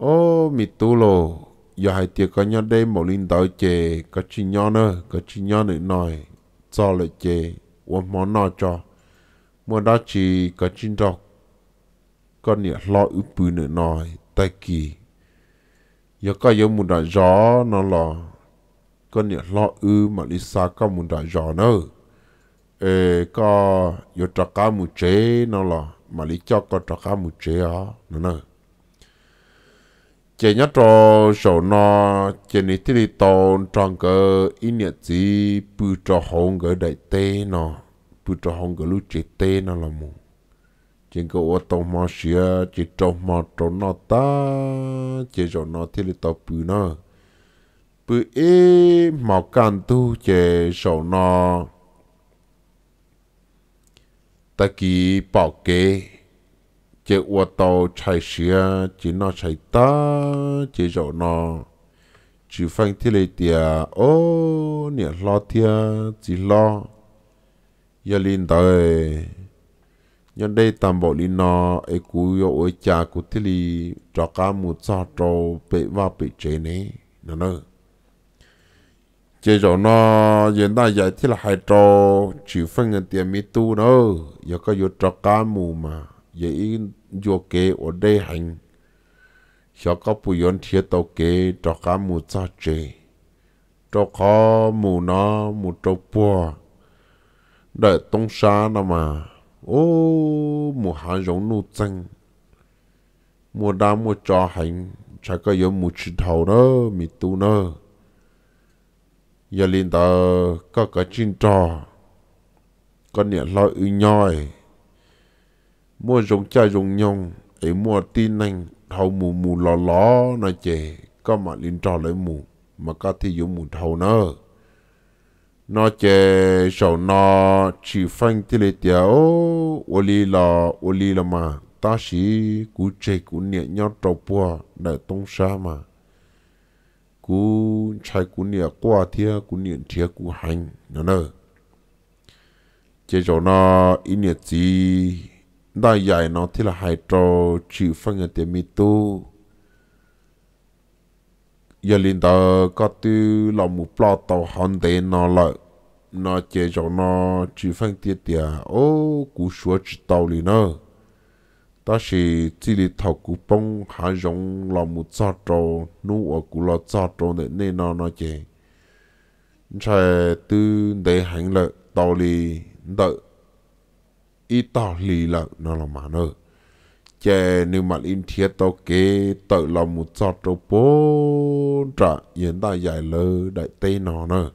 ô mi tu lô giờ hai tiệc có nhau đây một linh đạo chè có chi nhau nữa có chi nhau nữa nồi cho lại chè uống món nọ cho mua đó chỉ có chi đó con nhẹ lo ưu bự nữa nồi tại kỳ giờ có giống muốn đại gió nó lo con nhẹ lo ưu mà đi xa có muốn đại gió nữa ê có giờ trọ cá mu chế nó lo mà đi cho có trọ cá mu chế á nữa nữa chế nhớ cho sổ nó chế ní tí đi tồn trong cơ ý niệm gì bư cho hông gỡ đại tê nó bư cho hông gỡ lúc chế tê nó là mù chế cơ ô tô mà xìa chế cho mà cho nó ta chế cho nó tí đi tồn bư nó bư ế màu can tu chế sổ nó ta kì bảo kế chỉ ô tàu chạy xe chỉ nó chạy ta chỉ dậu nó chỉ phanh thế này tiền ô nè lo thì chỉ lo giờ lên tới nhân đây tạm bỏ đi nó ấy cú yo ôi cha cú thế này cho cá mu cho trâu bị va bị chế này nó nữa chế rồi nó hiện tại giờ thiết là hai trâu chỉ phân tiền mi tu nữa giờ có yo cho cá mu mà ye in yo ke o de hành cho có bù yon thiệt tàu kế cho cá mù cha chê cho có mù nó mù trâu bùa đợi tông xa nó mà ô mù hạ giống nụ chân mùa đa mùa hành chả có yon mù chỉ thầu đó mì tu nó giờ lên tờ có cái chín trò con nhẹ lo ư mua dùng cha dùng nhông ấy mua tin anh thầu mù mù lò lò nó chè có mà liên trò lấy mù mà có thì dùng mù thầu nữa nó chè sầu nó chỉ phanh thì lấy tiểu ô li lò ô li lò mà ta sĩ cú chè cú nhẹ nhau trâu bùa đại tông xa mà cú chạy cú nhẹ qua thia cú nhẹ thia cú hành nó nữa chè chỗ nó ít nhẹ gì đại giải nó thì là hai trò chịu phân ở tiền mi tu giờ liền đó có tư là một plot tàu hòn tệ nó lợi nó chế cho nó chịu phân tiết tiệt ô cú số chỉ tàu liền nó ta sẽ chỉ là thầu cú bông hạ giống là một cha trâu nu ở cú là cha trâu để nên nó nó chế chạy tư để hành lợi tàu liền đợi ít tỏ lì lợ nó là mà nơ chè nếu mà in thiết tao kế tự là một giọt trâu bố trả yến ta dài lơ đại tê nó nơ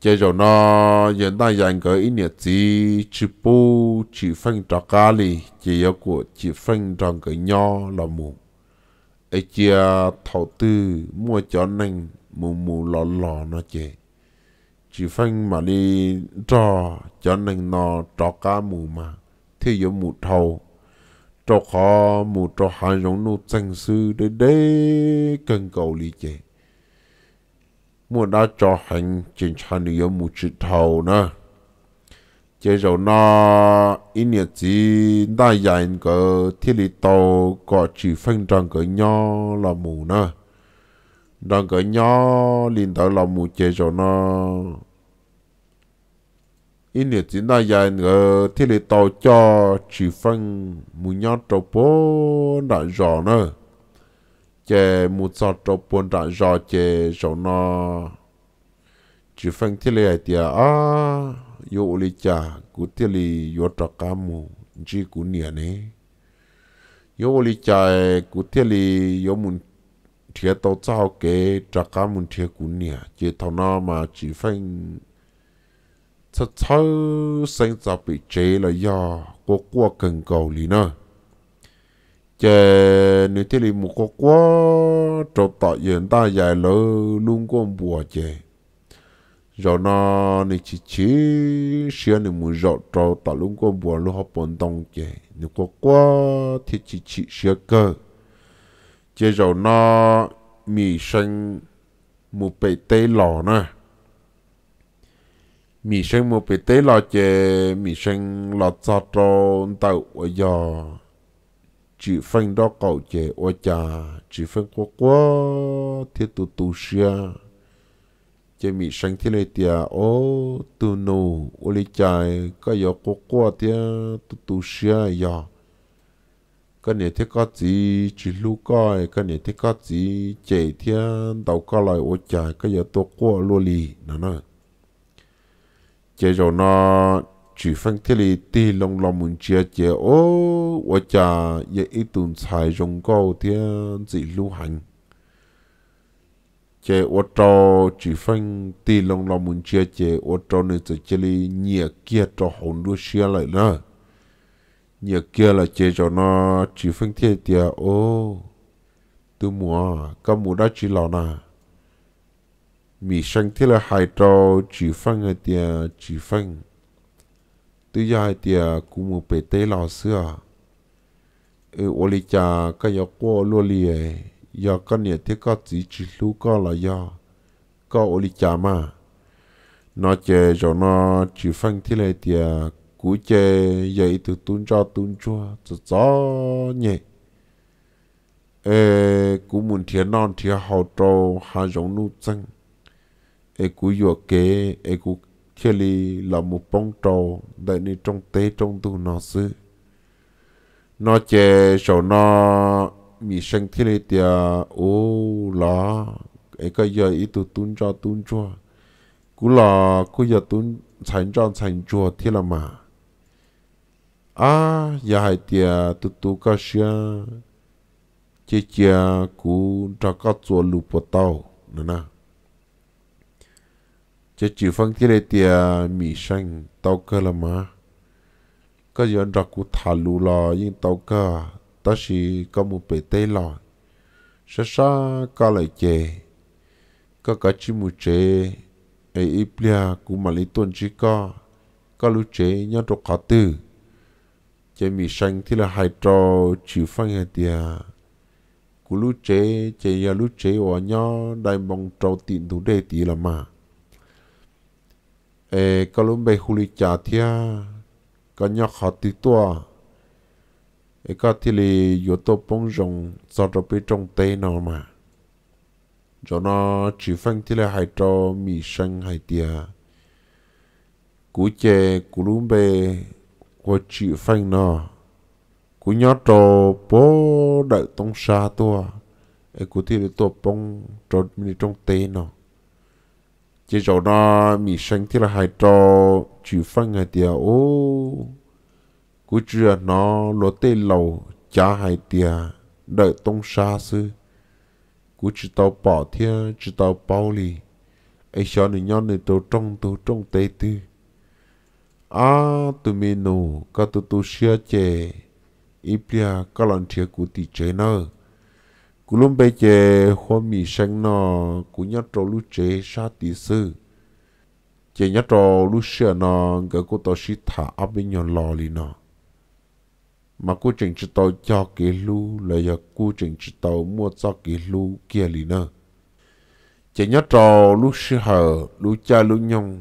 chè rồi nó yến ta dài cái in nhiệt gì chỉ bố chỉ phân trả cá lì chỉ yếu của chỉ phân trong cái nho là mù ấy chia thầu tư mua cho nành mù mù lò lò nó chè chỉ phân mà đi cho cho nên nó cho cá mù mà thì giờ mù thầu cho khó mù cho hai giống nô chân sư để để cần cầu lý chế mùa đã cho hành trên cha nữ giờ mù chỉ thầu nữa chế rồi nó ý nghĩa gì đại diện cái thiết lý tàu có chỉ phân trong cái nhau là mù nữa đang cỡ nhỏ liền tạo lòng một chế cho nó in nhiệt chính là dài ngờ thì lệ tàu cho chỉ phân mù nhỏ trâu bố đã rõ nó, chế mù cho trâu bố đã rõ chế cho nó chỉ phân thì lệ thì à yêu lì cha cú thì lì yêu trâu cá mù chỉ cú nhiệt này yêu lì cha cú thì lì yêu muốn thiệt tàu sao kế trả cá muốn thiệt cũng nhỉ chỉ thầu nó mà chỉ phanh thật thâu sinh ra bị chế là do có qua cần cầu lý nữa chè nếu thế thì một có quá trộn tạo hiện ta dài lỡ luôn có bùa chè rồi nó nếu chỉ chỉ xưa nếu muốn rọ trộn tạo luôn có bùa luôn học bổn tông chè nếu có quá thì chỉ chỉ xưa cơ chế dầu nó mì xanh một bể tê lò nè mì xanh một bể tê lò chế mì sinh lò cho tròn tàu ở giờ chỉ phân đó cậu chế ở nhà chỉ phân quá quá thiết tu tu xia chế mì xanh thiết này tiền ô tu nô ô lấy chạy có giờ quá quá thiết tu tu xia giờ cái này thế có gì chỉ lu coi cái này thế có gì chạy thiên đầu có lại ô trời cái giờ tôi qua luôn lì nó nói chạy rồi nó chỉ phân thế lì tì lòng lòng muốn chia chạy ô ô trời, giờ ít tuần xài dùng câu thiên chỉ lu hành chạy ô tô chỉ phân tì lòng lòng muốn chia chạy ô tô này chỉ chạy lì nhẹ kia trò hồn đua xia lại nữa nhà kia là chế cho nó chỉ phân thiên tiệt ô tôi mua các mua đã chỉ lò nà mì xanh thế là hai trò chỉ phân hay tiệt chỉ phân tôi giờ hai tiệt cũng mua bể tê lò xưa ở ô li cha có nhà qua luôn liền giờ cái nhà thế có chỉ chỉ lú có là giờ có ô li cha mà nó chế cho nó chỉ phân thế là tiệt cú chè dậy từ tuôn cho tuôn chua từ gió nhẹ ê cú muốn thiệt non thiệt hậu trâu hà giống nu chân ê cú vừa kế ê cú khi li là một bông trâu đại ni trong tế trong tu nó sư nó chè sầu nó mi sinh thiên li tia ô lá ấy cái giờ ít tụ tún cho tuôn chua, cú là cú giờ tuôn thành cho thành chùa thiên là mà à giờ hai tia tu tu cá xia chia chia cú trả cá chua lù bò tao, nè nè chia chịu phăng chia này tia mì xanh tàu cơ là má, có giờ trả cú thả lù lo, nhưng tàu cơ ta si có một bể tê lo, sa sa cá lại chè có cá chim mù chè ấy ít bia cú mà lấy tuần chỉ có có lu chè nhau trọc cá tư chế mi xanh thì là hai trò chịu phăng hạt tiề cú lú chế chế ya lú chế ở nhỏ đại bóng trâu tiền thủ đề tì là mà ê có lúc bây khu lý trả thia có nhỏ khó tì tua ê có thì lì yếu tố bóng rồng do trò bê trong tê nó mà cho nó chỉ phanh thì là hai trò mì xanh hai tiề cú chế cú lú bây của chị phanh nọ của nhỏ trò bố đợi tông xa tua ấy của thì tổ bông trò mình trong tê nọ chỉ chỗ nó mì xanh thì là hai trò chị phanh ngày tia ô của chưa nó lúa tê lầu cha hai tia đợi tông xa sư của chỉ tao bỏ thia chỉ tao bao lì ấy cho nên nhau này tôi trong tôi trong tê tư a tu mi nu ka tu tu xia che i pia ka lan chia ku ti che na ku lum be che ho mi sang no ku nya tro lu che sha ti sư che nya tro lu xia no ga ku to shi tha a bi nyo lo li no mà cô chỉnh chỉ tàu cho cái lu là giờ cô chỉnh chỉ tàu mua cho cái lu kia li nữa chỉ nhớ trò lu sư hờ lu cha lu nhung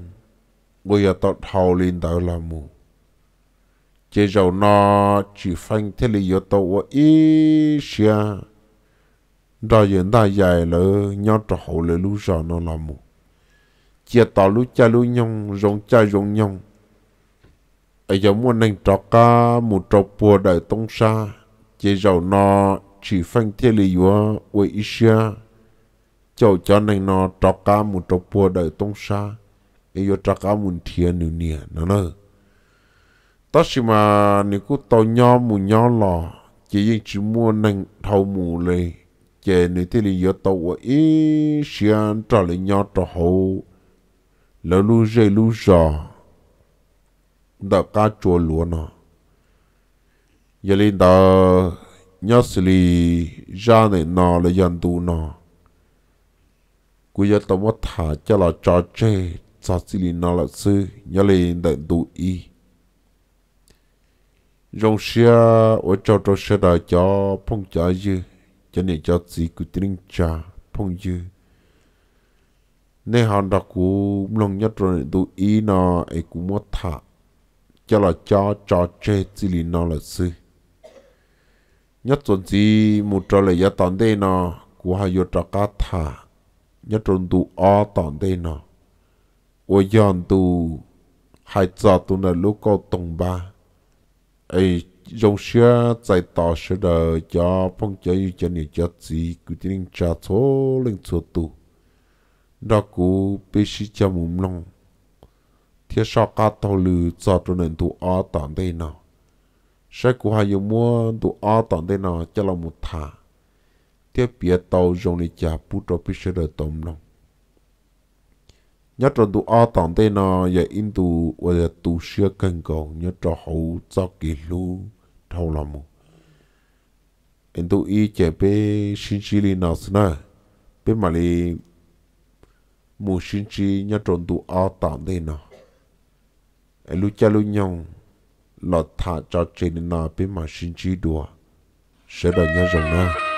người giờ tao thâu lên tao là mù chế giàu nó chỉ phanh thế là giờ tao ý xia đó hiện ta dài lỡ nhau trò là lũ giờ nó là mù chia tao lũ cha lũ nhông rong cha rong nhông ở giờ muốn nành trò ca một trò bùa đời tông xa chế giàu nó chỉ phanh thế là giờ ý xia cháu cho nành nó trò ca một trò bùa đời tông xa yo traka mun thia nu nia nó nó ta chỉ mà nếu cô tàu nho mu nho lò chỉ riêng chỉ mua nành thầu mù lê chỉ nếu thế là yo tàu ý xiên trở lại nho trở hậu lỡ lu rê lu rò đã cá chua lúa nó giờ lên đó nhớ xử lý ra này nó là dân du nó cứ giờ tao mất thả cho là trò chơi cho chỉ lì nó là sư nhớ lì đợi đủ y rong xe ở cho cho xe đã cho phong trả dư cho nên cho chỉ cứ tiếng trả phong dư nên hàng đã cú lòng nhất rồi đủ y nó ấy cũng mất thả cho là cho cho chơi chỉ lì nó là sư nhất tuần chỉ một trò lấy giá tòn đây nó của hai vợ chồng cá thả nhất tuần đủ o tòn đây nó 我养都还早都那路高东吧，哎，用些在大学的家碰见有家人家子，固定家错领错都，那个必须家门弄，天上嘎到了早都能都阿当的呢，谁古还有么都阿当的呢，叫了木他，天别到用你家不着必须的东弄。nhất cho tụ a tòng thế nó giờ in tu và giờ tụ xưa cần còn nhớ cho hậu cho kỳ luôn thâu làm mu in tu y chế bé sinh chi li nó xin à bé mà li mu sinh chi nhất cho tụ a tòng thế nó à. em lúc cha lúc nhong lọt thả cho trên nó bé mà sinh chi đùa sẽ đợi nhớ rằng nó à.